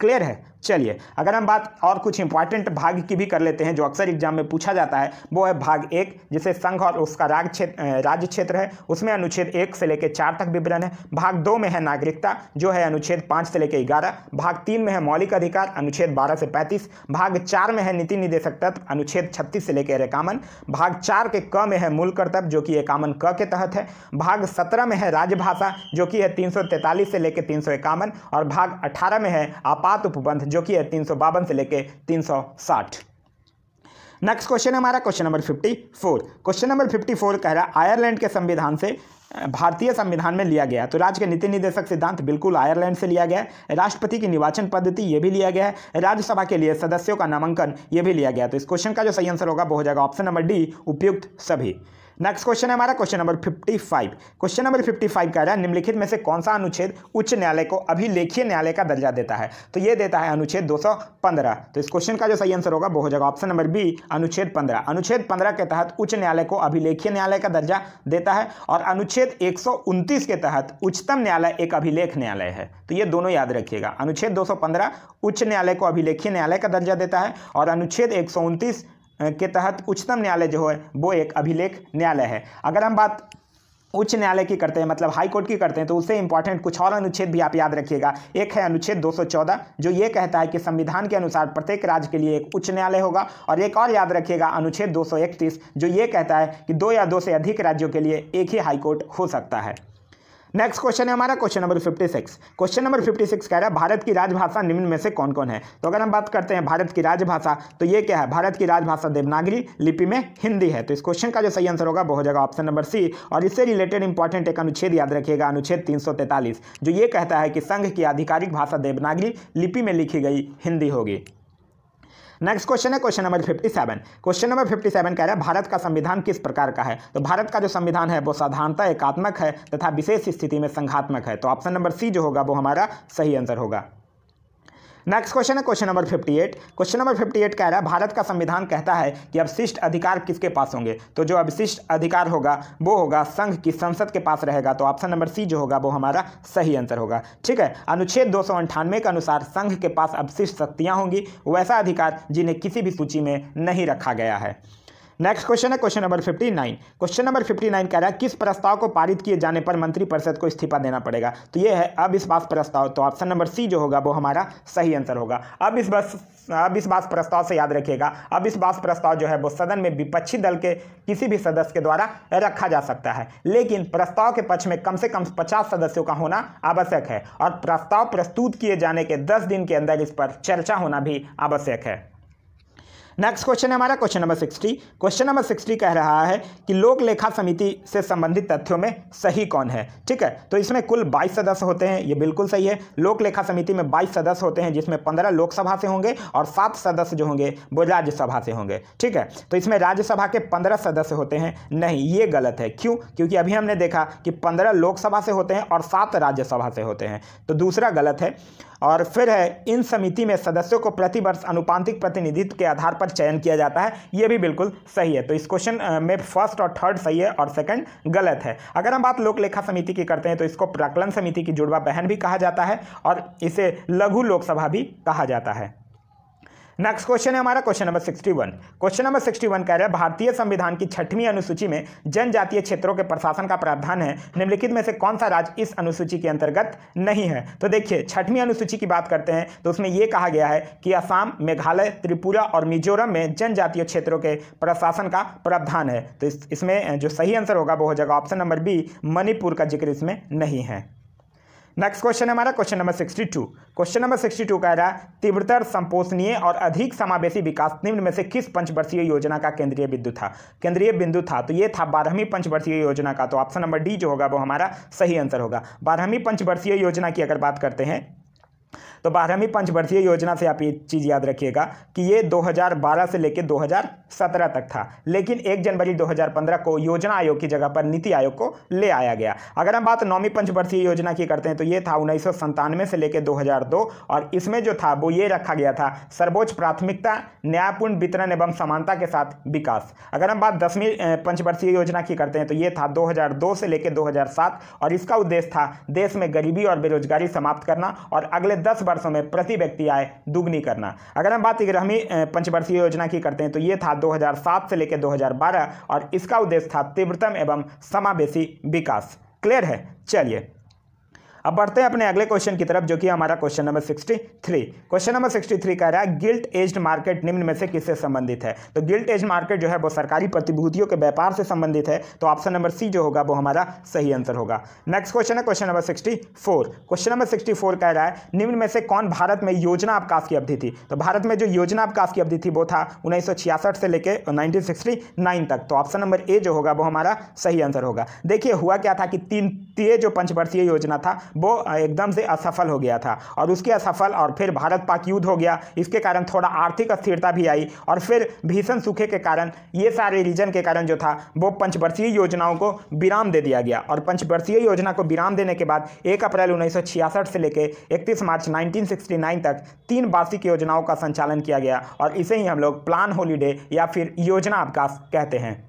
क्लियर है चलिए अगर हम बात और कुछ इंपॉर्टेंट भाग की भी कर लेते हैं जो अक्सर एग्जाम में पूछा जाता है वो है भाग एक जिसे संघ और उसका राज राज्य क्षेत्र है उसमें अनुच्छेद एक से लेकर चार तक विवरण है भाग दो में है नागरिकता जो है अनुच्छेद पाँच से लेकर ग्यारह भाग तीन में है मौलिक अधिकार अनुच्छेद बारह से पैंतीस भाग चार में है नीति निदेशक तत्व अनुच्छेद छत्तीस से लेकर एकामन भाग चार के क में है मूल कर्तव्य जो कि एकावन क के तहत है भाग सत्रह में है राजभाषा जो कि है तीन से लेकर तीन और भाग अठारह में है आपात उपबंध जो कि है तीन से लेके तीन नेक्स्ट क्वेश्चन हमारा question number fifty four question number fifty four कह रहा आयरलैंड के संविधान से भारतीय संविधान में लिया गया तो राज्य के नीति निदेशक सिद्धांत बिल्कुल आयरलैंड से लिया गया राष्ट्रपति की निर्वाचन पद्धति ये भी लिया गया है राज्यसभा के लिए सदस्यों का नामांकन ये भी लिया गया तो इस क्वेश्चन का जो सही आंसर होगा वो हो जाएगा ऑप्शन नंबर डी उपयुक्त सभी नेक्स्ट क्वेश्चन है हमारा क्वेश्चन नंबर 55 क्वेश्चन नंबर 55 का रहा निम्नलिखित में से कौन सा अनुच्छेद उच्च न्यायालय को अभिलेखीय न्यायालय का दर्जा देता है तो ये देता है अनुच्छेद 215 तो इस क्वेश्चन का जो सही आंसर होगा वो हो जाएगा ऑप्शन नंबर बी अनुच्छेद पंद्रह अनुच्छेद पंद्रह के तहत उच्च न्यायालय को अभिलेखीय न्यायालय का दर्जा देता है और अनुच्छेद एक के तहत उच्चतम न्यायालय एक अभिलेख न्यायालय है तो ये दोनों याद रखिएगा अनुच्छेद दो उच्च न्यायालय को अभिलेखीय न्यायालय का दर्जा देता है और अनुच्छेद एक के तहत उच्चतम न्यायालय जो है वो एक अभिलेख न्यायालय है अगर हम बात उच्च न्यायालय की करते हैं मतलब हाई कोर्ट की करते हैं तो उससे इंपॉर्टेंट कुछ और अनुच्छेद भी आप याद रखिएगा एक है अनुच्छेद 214 जो ये कहता है कि संविधान के अनुसार प्रत्येक राज्य के लिए एक उच्च न्यायालय होगा और एक और याद रखिएगा अनुच्छेद 231 जो ये कहता है कि दो या दो से अधिक राज्यों के लिए एक ही हाईकोर्ट हो सकता है नेक्स्ट क्वेश्चन है हमारा क्वेश्चन नंबर 56 क्वेश्चन नंबर 56 कह रहा है भारत की राजभाषा निम्न में से कौन कौन है तो अगर हम बात करते हैं भारत की राजभाषा तो ये क्या है भारत की राजभाषा देवनागरी लिपि में हिंदी है तो इस क्वेश्चन का जो सही आंसर होगा वो हो जाएगा ऑप्शन नंबर सी और इससे रिलेटेड इंपॉर्टेंट एक अनुच्छेद याद रखिएगा अनुच्छेद तीन जो ये कहता है कि संघ की आधिकारिक भाषा देवनागरी लिपि में लिखी गई हिंदी होगी नेक्स्ट क्वेश्चन है क्वेश्चन नंबर 57 क्वेश्चन नंबर 57 कह रहा है भारत का संविधान किस प्रकार का है तो भारत का जो संविधान है वो साधारणता एकात्मक है तथा विशेष स्थिति में संघात्मक है तो ऑप्शन नंबर सी जो होगा वो हमारा सही आंसर होगा नेक्स्ट क्वेश्चन है क्वेश्चन नंबर 58 क्वेश्चन नंबर 58 कह रहा है भारत का संविधान कहता है कि अवशिष्ट अधिकार किसके पास होंगे तो जो अवशिष्ट अधिकार होगा वो होगा संघ की संसद के पास रहेगा तो ऑप्शन नंबर सी जो होगा वो हमारा सही आंसर होगा ठीक है अनुच्छेद दो के अनुसार संघ के पास अवशिष्ट शक्तियाँ होंगी वैसा अधिकार जिन्हें किसी भी सूची में नहीं रखा गया है नेक्स्ट क्वेश्चन है question number fifty nine question number fifty nine कह रहा है किस प्रस्ताव को पारित किए जाने पर मंत्रिपरिषद को इस्तीफा देना पड़ेगा तो ये है अब इस बात प्रस्ताव तो ऑप्शन नंबर सी जो होगा वो हमारा सही आंसर होगा अब इस बस अब इस बात प्रस्ताव से याद रखिएगा अब इस बात प्रस्ताव जो है वो सदन में विपक्षी दल के किसी भी सदस्य के द्वारा रखा जा सकता है लेकिन प्रस्ताव के पक्ष में कम से कम पचास सदस्यों का होना आवश्यक है और प्रस्ताव प्रस्तुत किए जाने के दस दिन के अंदर इस पर चर्चा होना भी आवश्यक है नेक्स्ट क्वेश्चन है हमारा question number sixty question number sixty कह रहा है कि लोक लेखा समिति से संबंधित तथ्यों में सही कौन है ठीक है तो इसमें कुल 22 सदस्य होते हैं ये बिल्कुल सही है लोक लेखा समिति में 22 सदस्य होते हैं जिसमें 15 लोकसभा से होंगे और सात सदस्य जो होंगे वो राज्यसभा से होंगे ठीक है तो इसमें राज्यसभा के पंद्रह सदस्य होते हैं नहीं ये गलत है क्यों क्योंकि अभी हमने देखा कि पंद्रह लोकसभा से होते हैं और सात राज्यसभा से होते हैं तो दूसरा गलत है और फिर है इन समिति में सदस्यों को प्रतिवर्ष अनुपांतिक प्रतिनिधित्व के आधार पर चयन किया जाता है ये भी बिल्कुल सही है तो इस क्वेश्चन में फर्स्ट और थर्ड सही है और सेकंड गलत है अगर हम बात लोक लेखा समिति की करते हैं तो इसको प्राकलन समिति की जुड़वा बहन भी कहा जाता है और इसे लघु लोकसभा भी कहा जाता है नेक्स्ट क्वेश्चन है हमारा क्वेश्चन नंबर 61 क्वेश्चन नंबर 61 कह रहा है भारतीय संविधान की छठवीं अनुसूची में जनजातीय क्षेत्रों के प्रशासन का प्रावधान है निम्नलिखित में से कौन सा राज्य इस अनुसूची के अंतर्गत नहीं है तो देखिए छठवीं अनुसूची की बात करते हैं तो उसमें यह कहा गया है कि असम मेघालय त्रिपुरा और मिजोरम में जनजातीय क्षेत्रों के प्रशासन का प्रावधान है तो इसमें जो सही आंसर होगा वो हो जाएगा ऑप्शन नंबर बी मणिपुर का जिक्र इसमें नहीं है नेक्स्ट क्वेश्चन है हमारा question number sixty two question number sixty two कह रहा है तीव्रतर संपोषणीय और अधिक समावेशी विकास निम्न में से किस पंचवर्षीय योजना का केंद्रीय बिंदु था केंद्रीय बिंदु था तो ये था बारहवीं पंचवर्षीय योजना का तो ऑप्शन नंबर डी जो होगा वो हमारा सही आंसर होगा बारहवीं पंचवर्षीय योजना की अगर बात करते हैं तो बारहवीं पंचवर्षीय योजना से आप ये चीज़ याद रखिएगा कि ये 2012 से लेकर 2017 तक था लेकिन 1 जनवरी 2015 को योजना आयोग की जगह पर नीति आयोग को ले आया गया अगर हम बात नौवीं पंचवर्षीय योजना की करते हैं तो ये था उन्नीस से लेकर दो और इसमें जो था वो ये रखा गया था सर्वोच्च प्राथमिकता न्यायपूर्ण वितरण एवं समानता के साथ विकास अगर हम बात दसवीं पंचवर्षीय योजना की करते हैं तो ये था 2002 से लेकर 2007 और इसका उद्देश्य था देश में गरीबी और बेरोजगारी समाप्त करना और अगले दस वर्ष वर्षों में प्रति व्यक्ति आय दुगनी करना अगर हम बात ग्रामीण पंचवर्षीय योजना की करते हैं तो ये था 2007 से लेकर 2012 और इसका उद्देश्य था तीव्रतम एवं समावेशी विकास क्लियर है चलिए अब बढ़ते हैं अपने अगले क्वेश्चन की तरफ जो कि हमारा क्वेश्चन नंबर 63 क्वेश्चन नंबर 63 कह रहा है गिल्ट एज्ड मार्केट निम्न में से किससे संबंधित है तो गिल्ट एज मार्केट जो है वो सरकारी प्रतिभूतियों के व्यापार से संबंधित है तो ऑप्शन नंबर सी जो होगा वो हमारा सही आंसर होगा नेक्स्ट क्वेश्चन है question number sixty question number sixty कह रहा है निम्न में से कौन भारत में योजना अवकाश की अवधि थी तो भारत में जो योजना अवकाश की अवधि थी वो था उन्नीस से लेकर नाइनटीन तक तो ऑप्शन नंबर ए जो होगा वो हमारा सही आंसर होगा देखिए हुआ क्या था कि तीन ये जो पंचवर्षीय योजना था वो एकदम से असफल हो गया था और उसके असफल और फिर भारत पाक युद्ध हो गया इसके कारण थोड़ा आर्थिक अस्थिरता भी आई और फिर भीषण सूखे के कारण ये सारे रीजन के कारण जो था वो पंचवर्षीय योजनाओं को विराम दे दिया गया और पंचवर्षीय योजना को विराम देने के बाद एक अप्रैल उन्नीस से लेकर इकतीस मार्च नाइनटीन तक तीन वार्षिक योजनाओं का संचालन किया गया और इसे ही हम लोग प्लान होलीडे या फिर योजना अवकाश कहते हैं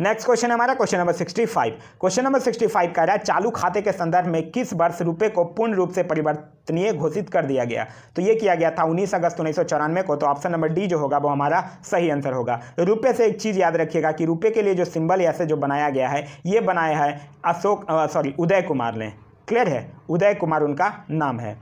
नेक्स्ट क्वेश्चन हमारा क्वेश्चन नंबर 65 क्वेश्चन नंबर 65 कह रहा है चालू खाते के संदर्भ में किस वर्ष रुपए को पूर्ण रूप से परिवर्तनीय घोषित कर दिया गया तो ये किया गया था 19 अगस्त उन्नीस को तो ऑप्शन नंबर डी जो होगा वो हमारा सही आंसर होगा रुपये से एक चीज़ याद रखिएगा कि रुपये के लिए जो सिंबल ऐसे जो बनाया गया है ये बनाया है अशोक सॉरी उदय कुमार ने क्लियर है उदय कुमार उनका नाम है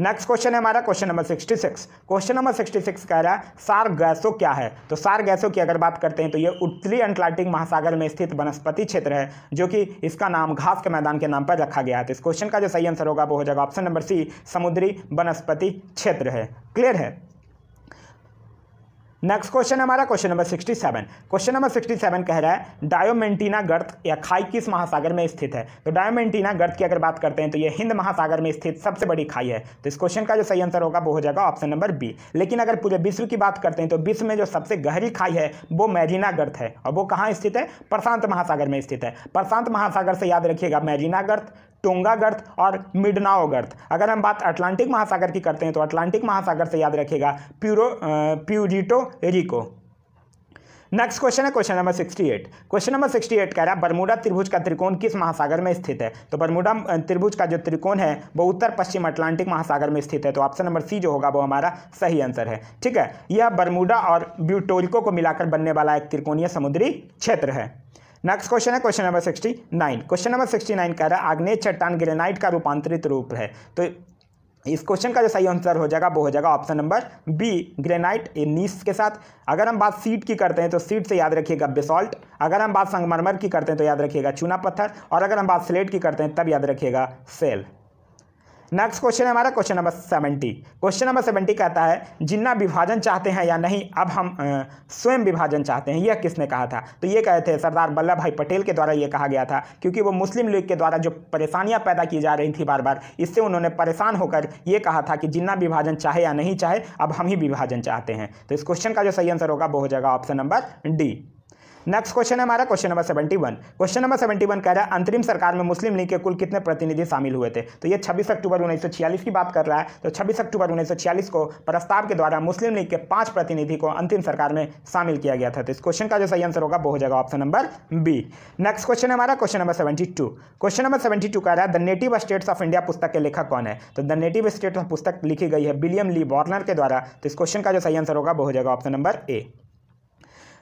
नेक्स्ट क्वेश्चन है हमारा क्वेश्चन नंबर 66 क्वेश्चन नंबर 66 कह रहा है सार गैसो क्या है तो सार गैसो की अगर बात करते हैं तो ये उत्तरी अटलांटिक महासागर में स्थित वनस्पति क्षेत्र है जो कि इसका नाम घास के मैदान के नाम पर रखा गया है तो इस क्वेश्चन का जो सही आंसर होगा वो हो जाएगा ऑप्शन नंबर सी समुद्री वनस्पति क्षेत्र है क्लियर है नेक्स्ट क्वेश्चन हमारा क्वेश्चन नंबर 67 क्वेश्चन नंबर 67 कह रहा है डायोमेंटीना गर्त या खाई किस महासागर में स्थित है तो डायोमेंटीना गर्त की अगर बात करते हैं तो ये हिंद महासागर में स्थित सबसे बड़ी खाई है तो इस क्वेश्चन का जो सही आंसर होगा वो हो जाएगा ऑप्शन नंबर बी लेकिन अगर पूरे विश्व की बात करते हैं तो विश्व में जो सबसे गहरी खाई है वो मैरीना गर्थ है और वो कहाँ स्थित है प्रशांत महासागर में स्थित है प्रशांत महासागर से याद रखिएगा मैरीना गर्थ टोंगा गर्थ और मिडनाओ गर्थ अगर हम बात अटलांटिक महासागर की करते हैं तो अटलांटिक महासागर से याद रखेगा प्यूरो प्यूरिटो रिको नेक्स्ट क्वेश्चन है क्वेश्चन नंबर 68 क्वेश्चन नंबर 68 कह रहा है बरमुडा त्रिभुज का त्रिकोण किस महासागर में स्थित है तो बरमुडा त्रिभुज का जो त्रिकोण है वो उत्तर पश्चिम अटलांटिक महासागर में स्थित है तो ऑप्शन नंबर सी जो होगा वो हमारा सही आंसर है ठीक है यह बरमुडा और ब्यूटोरिको को मिलाकर बनने वाला एक त्रिकोणीय समुद्री क्षेत्र है नेक्स्ट क्वेश्चन है question number sixty nine question number sixty nine कह रहा है आग्नेय चट्टान ग्रेनाइट का रूपांतरित रूप है तो इस क्वेश्चन का जो सही आंसर हो जाएगा वो हो जाएगा option number B granite gneiss के साथ अगर हम बात सीट की करते हैं तो सीट से याद रखिएगा बेसॉल्ट अगर हम बात संगमरमर की करते हैं तो याद रखिएगा चूना पत्थर और अगर हम बात स्लेट की करते हैं तब याद रखिएगा सेल नेक्स्ट क्वेश्चन है हमारा question number seventy question number seventy कहता है जिन्ना विभाजन चाहते हैं या नहीं अब हम स्वयं विभाजन चाहते हैं यह किसने कहा था तो ये कहे थे सरदार वल्लभ भाई पटेल के द्वारा ये कहा गया था क्योंकि वो मुस्लिम लीग के द्वारा जो परेशानियाँ पैदा की जा रही थी बार बार इससे उन्होंने परेशान होकर ये कहा था कि जिन्ना विभाजन चाहे या नहीं चाहे अब हम ही विभाजन चाहते हैं तो इस क्वेश्चन का जो सही आंसर होगा वो हो जाएगा option number D next question है हमारा question number seventy one question number seventy one कह रहा है अंतरिम सरकार में मुस्लिम लीग के कुल कितने प्रतिनिधि शामिल हुए थे तो ये छब्बीस अक्टूबर उन्नीस की बात कर रहा है तो छब्बीस अक्टूबर उन्नीस को प्रस्ताव के द्वारा मुस्लिम लीग के पांच प्रतिनिधि को अंतिम सरकार में शामिल किया गया था तो इस क्वेश्चन का जो सही आंसर होगा वो हो जाएगा option number B next question है हमारा question number seventy two question number seventy two कह रहा है the native states of India पुस्तक के लेखक कौन है तो द नेटिव स्टेट्स पुस्तक लिखी गई है विलियम ली बॉर्नर के द्वारा तो इस क्वेश्चन का जो सही आंसर होगा वो हो जाएगा option number A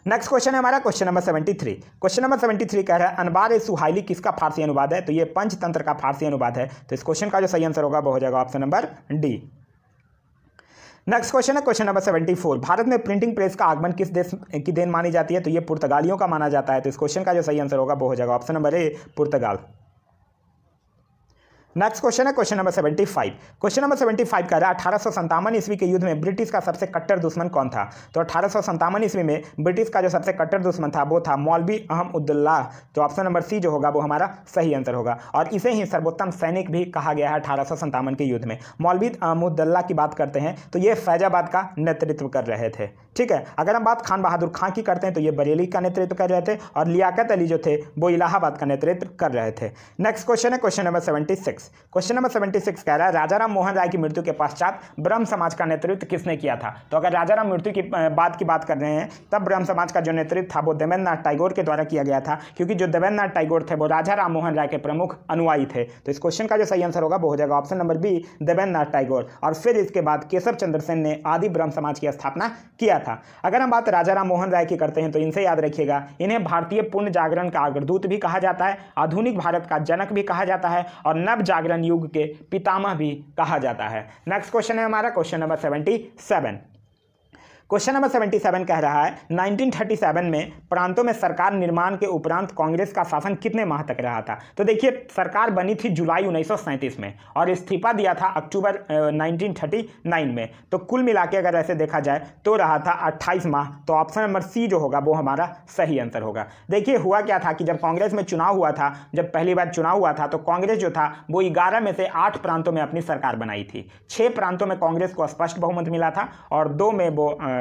next question है हमारा question number seventy three question number seventy three कह रहा है अनबार सुहाइली किसका फारसी अनुवाद है तो ये पंचतंत्र का फारसी अनुवाद है तो इस क्वेश्चन का जो सही आंसर होगा वो हो जाएगा option number D next question है question number seventy four Bharat में प्रिंटिंग प्रेस का आगमन किस देश की देन मानी जाती है तो ये पुर्तगालियों का माना जाता है तो इस क्वेश्चन का जो सही आंसर होगा वो हो जाएगा option number A Portugal next question है question number seventy five question number seventy five कह रहा है अठारह ईस्वी के युद्ध में ब्रिटिश का सबसे कट्टर दुश्मन कौन था तो अठारह सौ ईस्वी में ब्रिटिश का जो सबसे कट्टर दुश्मन था वो था मौलवी अहम उद्दुल्ला तो ऑप्शन नंबर सी जो होगा वो हमारा सही आंसर होगा और इसे ही सर्वोत्तम सैनिक भी कहा गया है अठारह के युद्ध में मौलवी अहमदुल्ला की बात करते हैं तो ये फैजाबाद का नेतृत्व कर रहे थे ठीक है अगर हम बात खान बहादुर खां की करते हैं तो ये बरेली का नेतृत्व कर रहे थे और लियाकत अली जो थे वो इलाहाबाद का नेतृत्व कर रहे थे नेक्स्ट क्वेश्चन है question number seventy six six question number seventy six कह रहा है राजा राम मोहन राय की मृत्यु के पश्चात ब्रह्म समाज का नेतृत्व किसने किया था तो अगर राजा राम मृत्यु की बात की बात कर रहे हैं तब ब्रह्म समाज का जो नेतृत्व था वो देवेंद्र नाथ टैगोर के द्वारा किया गया था क्योंकि जो देवेंद्र नाथ टैगोर थे वो राजा राम मोहन राय के प्रमुख अनुयायी थे तो इस क्वेश्चन का जो सही आंसर होगा वो हो जाएगा option number B Devendra Nath Tagore और फिर इसके बाद केशव चंद्र सेन ने आदि ब्रह्म समाज की स्थापना किया था अगर हम बात राजा राम मोहन राय की करते हैं तो इनसे याद रखिएगा इन्हें भारतीय पूर्ण जागरण का अग्रदूत भी कहा जाता है आधुनिक भारत का जनक भी कहा जाता है और नव जागरण युग के पितामह भी कहा जाता है नेक्स्ट क्वेश्चन है हमारा question number seventy seven question number seventy seven कह रहा है नाइनटीन थर्टी सेवन में प्रांतों में सरकार निर्माण के उपरांत कांग्रेस का शासन कितने माह तक रहा था तो देखिए सरकार बनी थी जुलाई उन्नीस में और इस्तीफा दिया था अक्टूबर नाइन में तो कुल मिला के अगर ऐसे देखा जाए तो रहा था अट्ठाईस माह तो ऑप्शन नंबर सी जो होगा वो हमारा सही आंसर होगा देखिए हुआ क्या था कि जब कांग्रेस में चुनाव हुआ था जब पहली बार चुनाव हुआ था तो कांग्रेस जो था वो ग्यारह में से आठ प्रांतों में अपनी सरकार बनाई थी छः प्रांतों में कांग्रेस को स्पष्ट बहुमत मिला था और दो में वो आ,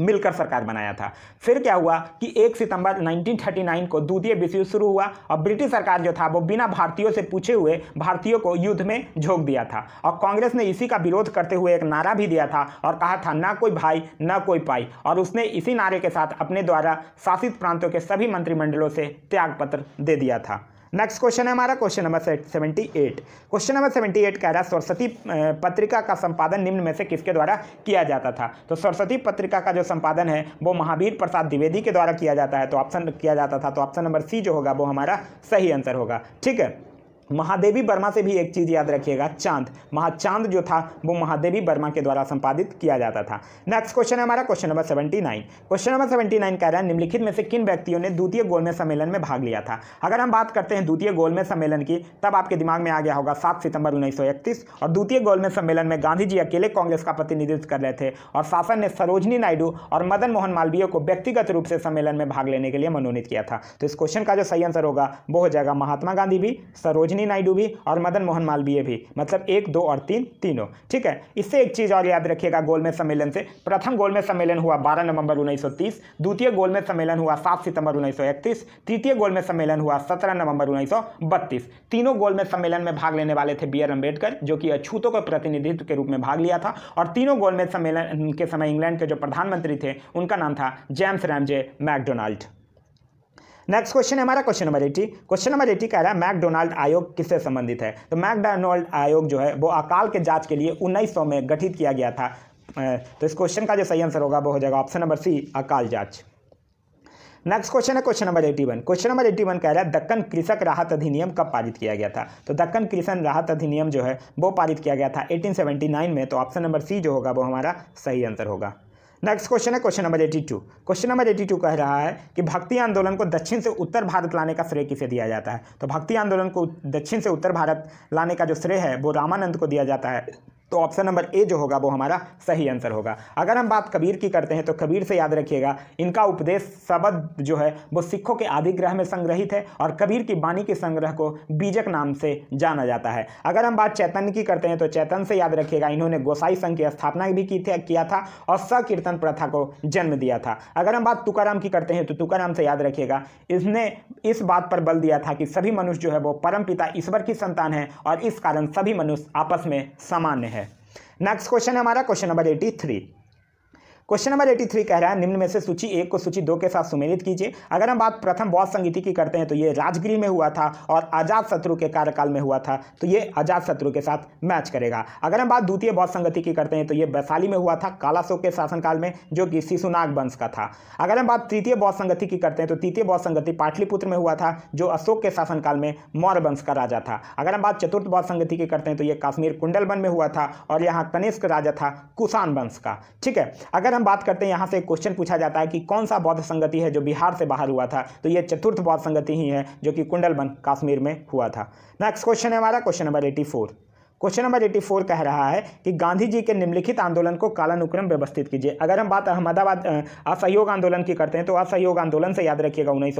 मिलकर सरकार बनाया था फिर क्या हुआ कि 1 सितंबर 1939 को द्वितीय विश्व युद्ध शुरू हुआ और ब्रिटिश सरकार जो था वो बिना भारतीयों से पूछे हुए भारतीयों को युद्ध में झोंक दिया था और कांग्रेस ने इसी का विरोध करते हुए एक नारा भी दिया था और कहा था ना कोई भाई ना कोई पाई और उसने इसी नारे के साथ अपने द्वारा शासित प्रांतों के सभी मंत्रिमंडलों से त्यागपत्र दे दिया था नेक्स्ट क्वेश्चन है हमारा question number seventy eight question number seventy eight कह रहा है सरस्वती पत्रिका का संपादन निम्न में से किसके द्वारा किया जाता था तो सरस्वती पत्रिका का जो संपादन है वो महावीर प्रसाद द्विवेदी के द्वारा किया जाता है तो ऑप्शन किया जाता था तो ऑप्शन नंबर सी जो होगा वो हमारा सही आंसर होगा ठीक है महादेवी वर्मा से भी एक चीज़ याद रखिएगा चांद महाचांद जो था वो महादेवी वर्मा के द्वारा संपादित किया जाता था नेक्स्ट क्वेश्चन है हमारा question number seventy nine question number seventy nine कह रहा है निम्नलिखित में से किन व्यक्तियों ने द्वितीय गोलमेज सम्मेलन में भाग लिया था अगर हम बात करते हैं द्वितीय गोलमेज सम्मेलन की तब आपके दिमाग में आ गया होगा सात सितंबर उन्नीस और द्वितीय गोलमेज सम्मेलन में गांधी जी अकेले कांग्रेस का प्रतिनिधित्व कर रहे थे और शासन ने सरोजनी नायडू और मदन मोहन मालवीय को व्यक्तिगत रूप से सम्मेलन में भाग लेने के लिए मनोनीत किया था तो इस क्वेश्चन का जो सही आंसर होगा वो हो जाएगा महात्मा गांधी भी सरोजनी मिथिनी नायडू भी और मदन मोहन मालवीय भी मतलब एक दो और तीन तीनों ठीक है इससे एक चीज़ और याद रखिएगा गोलमेज सम्मेलन से प्रथम गोलमेज सम्मेलन हुआ बारह नवंबर 1930 द्वितीय गोलमेज सम्मेलन हुआ सात सितंबर 1931 तृतीय गोलमेज सम्मेलन हुआ सत्रह नवंबर 1932 तीनों गोलमेज सम्मेलन में भाग लेने वाले थे बी आर अम्बेडकर जो कि अछूतों के प्रतिनिधित्व के रूप में भाग लिया था और तीनों गोलमेज सम्मेलन के समय इंग्लैंड के जो प्रधानमंत्री थे उनका नाम था James Ramsay MacDonald next question है हमारा question number eighty question number eighty कह रहा है मैकडोनाल्ड आयोग किससे संबंधित है तो मैकडोनाल्ड आयोग जो है वो अकाल के जांच के लिए 1900 में गठित किया गया था तो इस क्वेश्चन का जो सही आंसर होगा वो हो जाएगा ऑप्शन नंबर सी अकाल जांच नेक्स्ट क्वेश्चन है question number eighty one question number eighty one कह रहा है दक्कन कृषक राहत अधिनियम कब पारित किया गया था तो दक्कन कृषक राहत अधिनियम जो है वो पारित किया गया था 1879 में तो ऑप्शन नंबर सी जो होगा वो हमारा सही आंसर होगा नेक्स्ट क्वेश्चन है question number eighty two question number eighty two कह रहा है कि भक्ति आंदोलन को दक्षिण से उत्तर भारत लाने का श्रेय किसे दिया जाता है तो भक्ति आंदोलन को दक्षिण से उत्तर भारत लाने का जो श्रेय है वो रामानंद को दिया जाता है तो ऑप्शन नंबर ए जो होगा वो हमारा सही आंसर होगा अगर हम बात कबीर की करते हैं तो कबीर से याद रखिएगा इनका उपदेश शब्द जो है वो सिखों के आदि ग्रह में संग्रहित है और कबीर की वाणी के संग्रह को बीजक नाम से जाना जाता है अगर हम बात चैतन्य की करते हैं तो चैतन्य से याद रखिएगा इन्होंने गोसाई संघ की स्थापना भी की किया था और सकीर्तन प्रथा को जन्म दिया था अगर हम बात तुकाराम की करते हैं तो तुकाराम से याद रखिएगा इसने इस बात पर बल दिया था कि सभी मनुष्य जो है वो परम पिता ईश्वर की संतान है और इस कारण सभी मनुष्य आपस में सामान्य है नेक्स्ट क्वेश्चन है हमारा question number eighty three question number eighty three कह रहा है निम्न में से सूची एक को सूची दो के साथ सुमेलित कीजिए अगर हम बात प्रथम बौद्ध संगीति की करते हैं तो ये राजगिरी में हुआ था और आजाद शत्रु के कार्यकाल में हुआ था तो ये आजाद शत्रु के साथ मैच करेगा अगर हम बात द्वितीय बौद्ध संगति की करते हैं तो ये वैशाली में हुआ था कालाशोक के शासनकाल में जो कि शिशुनाग वंश का था अगर हम बात तृतीय बौद्ध संगति की करते हैं तो तृतीय बौद्ध संगति पाटलिपुत्र में हुआ था जो अशोक के शासनकाल में मौर्य वंश का राजा था अगर हम बात चतुर्थ बौद्ध संगति की करते हैं तो ये काश्मीर कुंडलबन में हुआ था और यहाँ कनिष्क राजा था कुशान वंश का ठीक है अगर हम बात करते हैं यहाँ से क्वेश्चन पूछा जाता है कि कौन सा बौद्ध संगति है जो बिहार से बाहर हुआ था तो ये चतुर्थ बौद्ध संगति ही है जो कि कुंडलबन काश्मीर में हुआ था नेक्स्ट क्वेश्चन है हमारा question number eighty question number eighty four कह रहा है कि गांधी जी के निम्नलिखित आंदोलन को कालानुक्रम व्यवस्थित कीजिए अगर हम बात अहमदाबाद असहयोग आंदोलन की करते हैं तो असहयोग आंदोलन से याद रखिएगा उन्नीस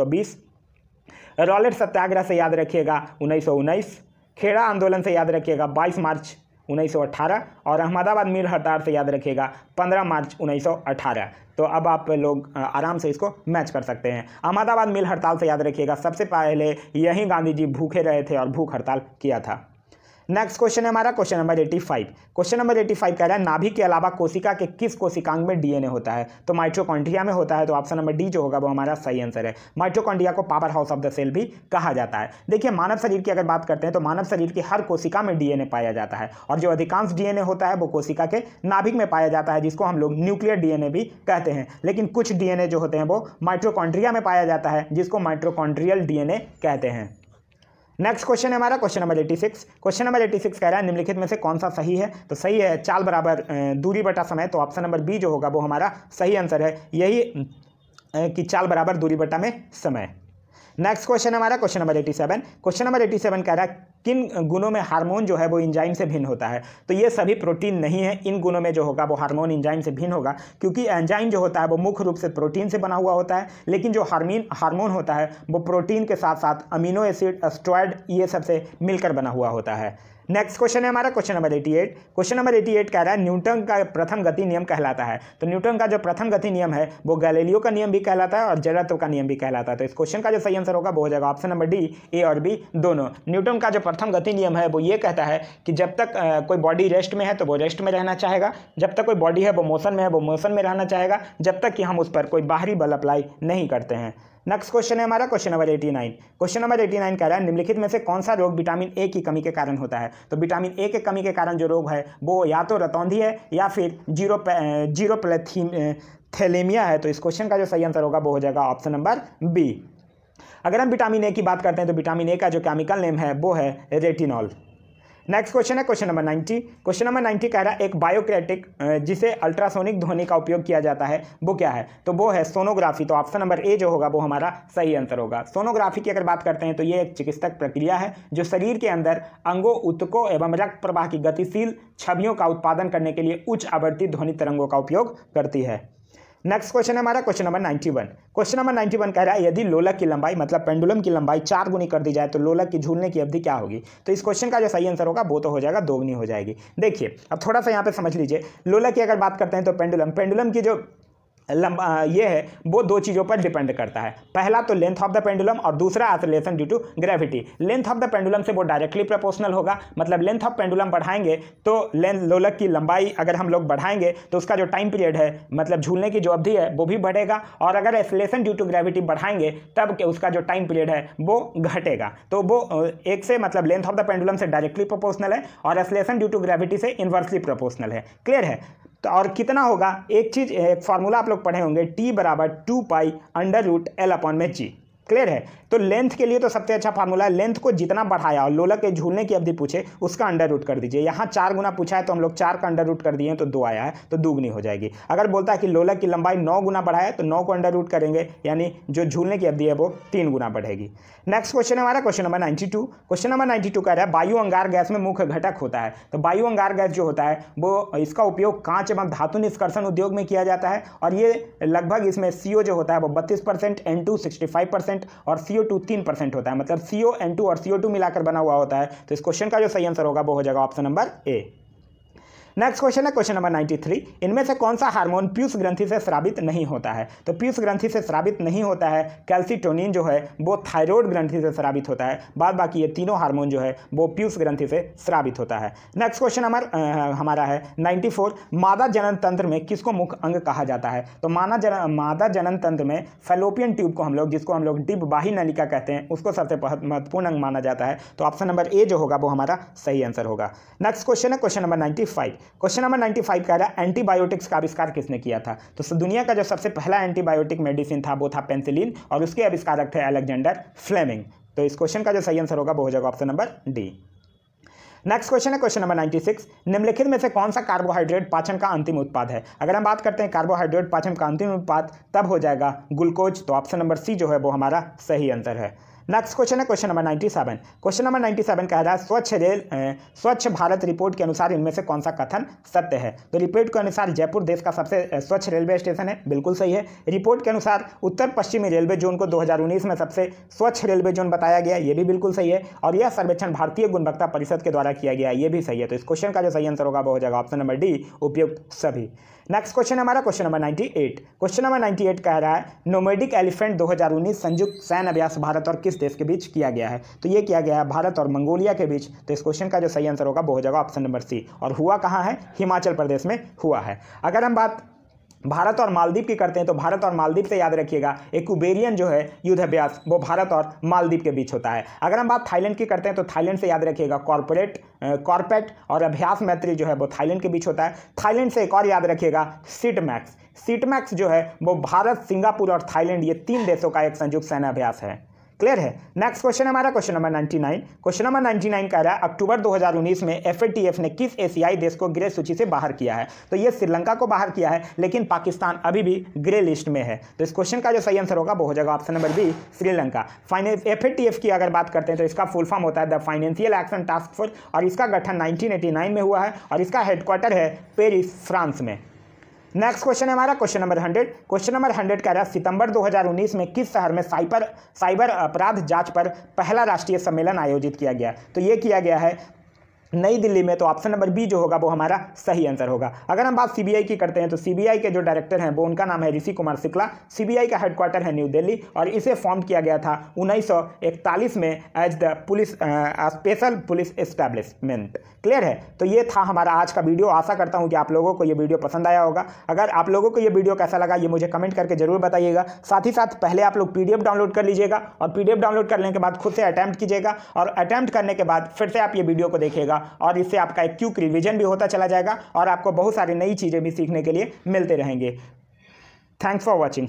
रॉलेट सत्याग्रह से याद रखिएगा उन्नीस खेड़ा आंदोलन से याद रखिएगा 22 मार्च उन्नीस और अहमदाबाद मीर हड़ताल से याद रखिएगा 15 मार्च 1918 तो अब आप लोग आराम से इसको मैच कर सकते हैं अहमदाबाद मिल हड़ताल से याद रखिएगा सबसे पहले यहीं गांधी जी भूखे रहे थे और भूख हड़ताल किया था नेक्स्ट क्वेश्चन है हमारा क्वेश्चन नंबर 85 क्वेश्चन नंबर 85 कह रहा है नाभि के अलावा कोशिका के किस कोशिकांग में डीएनए होता है तो माइट्रोकॉन्ड्रिया में होता है तो ऑप्शन नंबर डी जो होगा वो हमारा सही आंसर है माइट्रोकॉन्ड्रिया को power house of the cell भी कहा जाता है देखिए मानव शरीर की अगर बात करते हैं तो मानव शरीर की हर कोशिका में डीएनए पाया जाता है और जो अधिकांश डीएनए होता है वो कोशिका के नाभिक में पाया जाता है जिसको हम लोग न्यूक्लियर डीएनए भी कहते हैं लेकिन कुछ डीएनए जो होते हैं वो माइट्रोकॉन्ड्रिया में पाया जाता है जिसको माइट्रोकॉन्ड्रियल डीएनए कहते हैं नेक्स्ट क्वेश्चन है हमारा question number eighty six question number eighty six कह रहा है निम्नलिखित में से कौन सा सही है तो सही है चाल बराबर दूरी बटा समय तो ऑप्शन नंबर बी जो होगा वो हमारा सही आंसर है यही कि चाल बराबर दूरी बटा में समय नेक्स्ट क्वेश्चन हमारा question number eighty seven question number eighty seven कह रहा है किन गुणों में हार्मोन जो है वो इंजाइम से भिन्न होता है तो ये सभी प्रोटीन नहीं है इन गुणों में जो होगा वो हार्मोन इंजाइम से भिन्न होगा क्योंकि एंजाइम जो होता है वो मुख्य रूप से प्रोटीन से बना हुआ होता है लेकिन जो हार्मीन हार्मोन होता है वो प्रोटीन के साथ साथ अमीनो एसिड एस्ट्रॉयड ये सबसे मिलकर बना हुआ होता है नेक्स्ट क्वेश्चन है हमारा क्वेश्चन नंबर 88 क्वेश्चन नंबर 88 कह रहा है न्यूटन का प्रथम गति नियम कहलाता है तो न्यूटन का जो प्रथम गति नियम है वो गैलेलियो का नियम भी कहलाता है और जड़त्व का नियम भी कहलाता है तो इस क्वेश्चन का जो सही आंसर होगा वो हो जाएगा ऑप्शन नंबर डी ए और बी दोनों न्यूटन का जो प्रथम गति नियम है वो ये कहता है कि जब तक कोई बॉडी रेस्ट में है तो वो रेस्ट में रहना चाहेगा जब तक कोई बॉडी है वो मोशन में है वो मोशन में रहना चाहेगा जब तक कि हम उस पर कोई बाहरी बल अप्लाई नहीं करते हैं नेक्स्ट क्वेश्चन है हमारा question number eighty nine question number eighty nine कह रहा है निम्नलिखित में से कौन सा रोग विटामिन ए की कमी के कारण होता है तो विटामिन ए के कमी के कारण जो रोग है वो या तो रतौंधी है या फिर जीरो जीरो थैलेमिया है तो इस क्वेश्चन का जो सही आंसर होगा वो हो जाएगा ऑप्शन नंबर बी अगर हम विटामिन ए की बात करते हैं तो विटामिन ए का जो केमिकल नेम है वो है रेटिनॉल नेक्स्ट क्वेश्चन है question number ninety question number ninety कह रहा है एक बायोक्रेटिक जिसे अल्ट्रासोनिक ध्वनि का उपयोग किया जाता है वो क्या है तो वो है सोनोग्राफी तो ऑप्शन नंबर ए जो होगा वो हमारा सही आंसर होगा सोनोग्राफी की अगर बात करते हैं तो ये एक चिकित्सक प्रक्रिया है जो शरीर के अंदर अंगों उत्को एवं रक्त प्रवाह की गतिशील छवियों का उत्पादन करने के लिए उच्च आवर्ती ध्वनि तरंगों का उपयोग करती है नेक्स्ट क्वेश्चन है हमारा क्वेश्चन नंबर 91 क्वेश्चन नंबर 91 कह रहा है यदि लोलक की लंबाई मतलब पेंडुलम की लंबाई चार गुनी कर दी जाए तो लोलक की झूलने की अवधि क्या होगी तो इस क्वेश्चन का जो सही आंसर होगा वो तो हो जाएगा दोगुनी हो जाएगी देखिए अब थोड़ा सा यहाँ पे समझ लीजिए लोलक की अगर बात करते हैं तो पेंडुलम पेंडुलम की जो ये है वो दो चीज़ों पर डिपेंड करता है पहला तो लेंथ ऑफ द पेंडुलम और दूसरा acceleration due to gravity length of the pendulum से वो डायरेक्टली प्रोपोर्शनल होगा मतलब लेंथ ऑफ पेंडुलम बढ़ाएंगे तो लेंथ लोलक की लंबाई अगर हम लोग बढ़ाएंगे तो उसका जो टाइम पीरियड है मतलब झूलने की जो अवधि है वो भी बढ़ेगा और अगर एसलेशन ड्यू टू ग्रेविटी बढ़ाएंगे तब उसका जो टाइम पीरियड है वो घटेगा तो वो एक से मतलब लेंथ ऑफ द पेंडुलम से डायरेक्टली प्रोपोर्शनल है और एसलेशन ड्यू टू ग्रेविटी से इन्वर्सली प्रोपोर्शनल है क्लियर है तो और कितना होगा एक चीज़ एक फार्मूला आप लोग पढ़े होंगे टी बराबर two pi under root L upon में जी क्लियर है तो लेंथ के लिए तो सबसे अच्छा फार्मूला है लेंथ को जितना बढ़ाया और लोलक के झूलने की अवधि पूछे उसका अंडर रूट कर दीजिए यहाँ चार गुना पूछा है तो हम लोग चार का अंडर रूट कर दिए तो दो आया है तो दोगुनी हो जाएगी अगर बोलता है कि लोलक की लंबाई नौ गुना बढ़ाया तो नौ को अंडर रूट करेंगे यानी जो झूलने की अवधि है वो तीन गुना बढ़ेगी नेक्स्ट क्वेश्चन हमारा question number ninety question number ninety कह रहा है वायु अंगार गैस में मुख्य घटक होता है तो वायु अंगार गैस जो होता है वो इसका उपयोग कांच एवं धातु निष्कर्षण उद्योग में किया जाता है और ये लगभग इसमें सी जो होता है वो बत्तीस percent N two sixty five percent percent और सी ओ टू तीन परसेंट होता है मतलब सी ओ एन टू और सी ओ टू मिलाकर बना हुआ होता है तो इस क्वेश्चन का जो सही आंसर होगा वो हो जाएगा option number A next question है क्वेश्चन नंबर 93 इनमें से कौन सा हार्मोन पीयूष ग्रंथि से श्रावित नहीं होता है तो पीयूष ग्रंथि से श्रावित नहीं होता है कैल्सिटोनिन जो है वो थायरॉयड ग्रंथि से श्रावित होता है बाद बाकी ये तीनों हार्मोन जो है वो पीयूष ग्रंथि से श्रावित होता है नेक्स्ट क्वेश्चन हमार हमारा है नाइन्टी मादा जनन तंत्र में किसको मुख्य अंग कहा जाता है तो माना जन मादा जनन तंत्र में फेलोपियन ट्यूब को हम लोग जिसको हम लोग डिब बाही नलिका कहते हैं उसको सबसे महत्वपूर्ण अंग माना जाता है तो ऑप्शन नंबर ए जो होगा वो हमारा सही आंसर होगा नेक्स्ट क्वेश्चन है question number ninety five question number five कह रहा है एंटीबायोटिक्स का आविष्कार किसने किया था तो दुनिया का जो सबसे पहला एंटीबायोटिक मेडिसिन था वो था पेंसिलिन और उसके आविष्कारक थे अलेक्जेंडर फ्लेमिंग तो इस क्वेश्चन का जो सही आंसर होगा वो हो जाएगा option number D next question है क्वेश्चन नंबर 96 निम्नलिखित में से कौन सा कार्बोहाइड्रेट पाचन का अंतिम उत्पाद है अगर हम बात करते हैं कार्बोहाइड्रेट पाचन का अंतिम उत्पाद तब हो जाएगा ग्लूकोज तो ऑप्शन नंबर सी जो है वो हमारा सही आंसर है नेक्स्ट क्वेश्चन है question number seven question number seven कह रहा है स्वच्छ रेल स्वच्छ भारत रिपोर्ट के अनुसार इनमें से कौन सा कथन सत्य है तो रिपोर्ट के अनुसार जयपुर देश का सबसे स्वच्छ रेलवे स्टेशन है बिल्कुल सही है रिपोर्ट के अनुसार उत्तर पश्चिमी रेलवे जोन को दो में सबसे स्वच्छ रेलवे जोन बताया गया ये भी बिल्कुल सही है और यह सर्वेक्षण भारतीय गुणवत्ता परिषद के द्वारा किया गया ये भी सही है तो इस क्वेश्चन का जो सही आंसर होगा वो हो जाएगा ऑप्शन नंबर डी उपयुक्त सभी नेक्स्ट क्वेश्चन हमारा क्वेश्चन नंबर 98 क्वेश्चन नंबर 98 कह रहा है नोमेडिक एलिफेंट 2019 संयुक्त सैन्य अभ्यास भारत और किस देश के बीच किया गया है तो ये किया गया है भारत और मंगोलिया के बीच तो इस क्वेश्चन का जो सही आंसर होगा वो हो जाएगा ऑप्शन नंबर सी और हुआ कहाँ है हिमाचल प्रदेश में हुआ है अगर हम बात भारत और मालदीप की करते हैं तो भारत और मालदीप से याद रखिएगा एक कुबेरियन जो है युद्धाभ्यास वो भारत और मालदीप के बीच होता है अगर हम बात थाईलैंड की करते हैं तो थाईलैंड से याद रखिएगा कॉरपोरेट कॉर्पेट और अभ्यास मैत्री जो है वो थाईलैंड के बीच होता है थाईलैंड से एक और याद रखिएगा सिटमैक्स सिटमैक्स जो है वो भारत सिंगापुर और थाईलैंड ये तीन देशों का एक संयुक्त सेना अभ्यास है क्लियर है नेक्स्ट क्वेश्चन हमारा क्वेश्चन नंबर 99 क्वेश्चन नंबर 99 कह रहा है अक्टूबर 2019 में एफ ने किस एशियाई देश को ग्रे सूची से बाहर किया है तो ये श्रीलंका को बाहर किया है लेकिन पाकिस्तान अभी भी ग्रे लिस्ट में है तो इस क्वेश्चन का जो सही आंसर होगा वो हो जाएगा option number B Sri Lanka finance F की अगर बात करते हैं तो इसका फुल फॉर्म होता है the financial action task force और इसका गठन नाइनटीन में हुआ है और इसका हेडक्वार्टर है पेरिस फ्रांस में नेक्स्ट क्वेश्चन है हमारा question number hundred question number hundred कह रहा है सितंबर 2019 में किस शहर में साइबर साइबर अपराध जांच पर पहला राष्ट्रीय सम्मेलन आयोजित किया गया तो ये किया गया है नई दिल्ली में तो ऑप्शन नंबर बी जो होगा वो हमारा सही आंसर होगा अगर हम बात सीबीआई की करते हैं तो सीबीआई के जो डायरेक्टर हैं वो उनका नाम है ऋषि कुमार शुक्ला सीबीआई का हेडक्वार्टर है न्यू दिल्ली और इसे फॉर्म किया गया था 1941 में as the police special police establishment clear है तो ये था हमारा आज का वीडियो आशा करता हूँ कि आप लोगों को ये वीडियो पसंद आया होगा अगर आप लोगों को ये वीडियो कैसा लगा ये मुझे कमेंट करके जरूर बताइएगा साथ ही साथ पहले आप लोग पी डाउनलोड कर लीजिएगा और पी डाउनलोड करने के बाद खुद से अटैम्प्ट कीजिएगा और अटैम्प्ट करने के बाद फिर से आप ये वीडियो को देखिएगा और इससे आपका एक क्यूक रिविजन भी होता चला जाएगा और आपको बहुत सारी नई चीज़ें भी सीखने के लिए मिलते रहेंगे थैंक्स फॉर वॉचिंग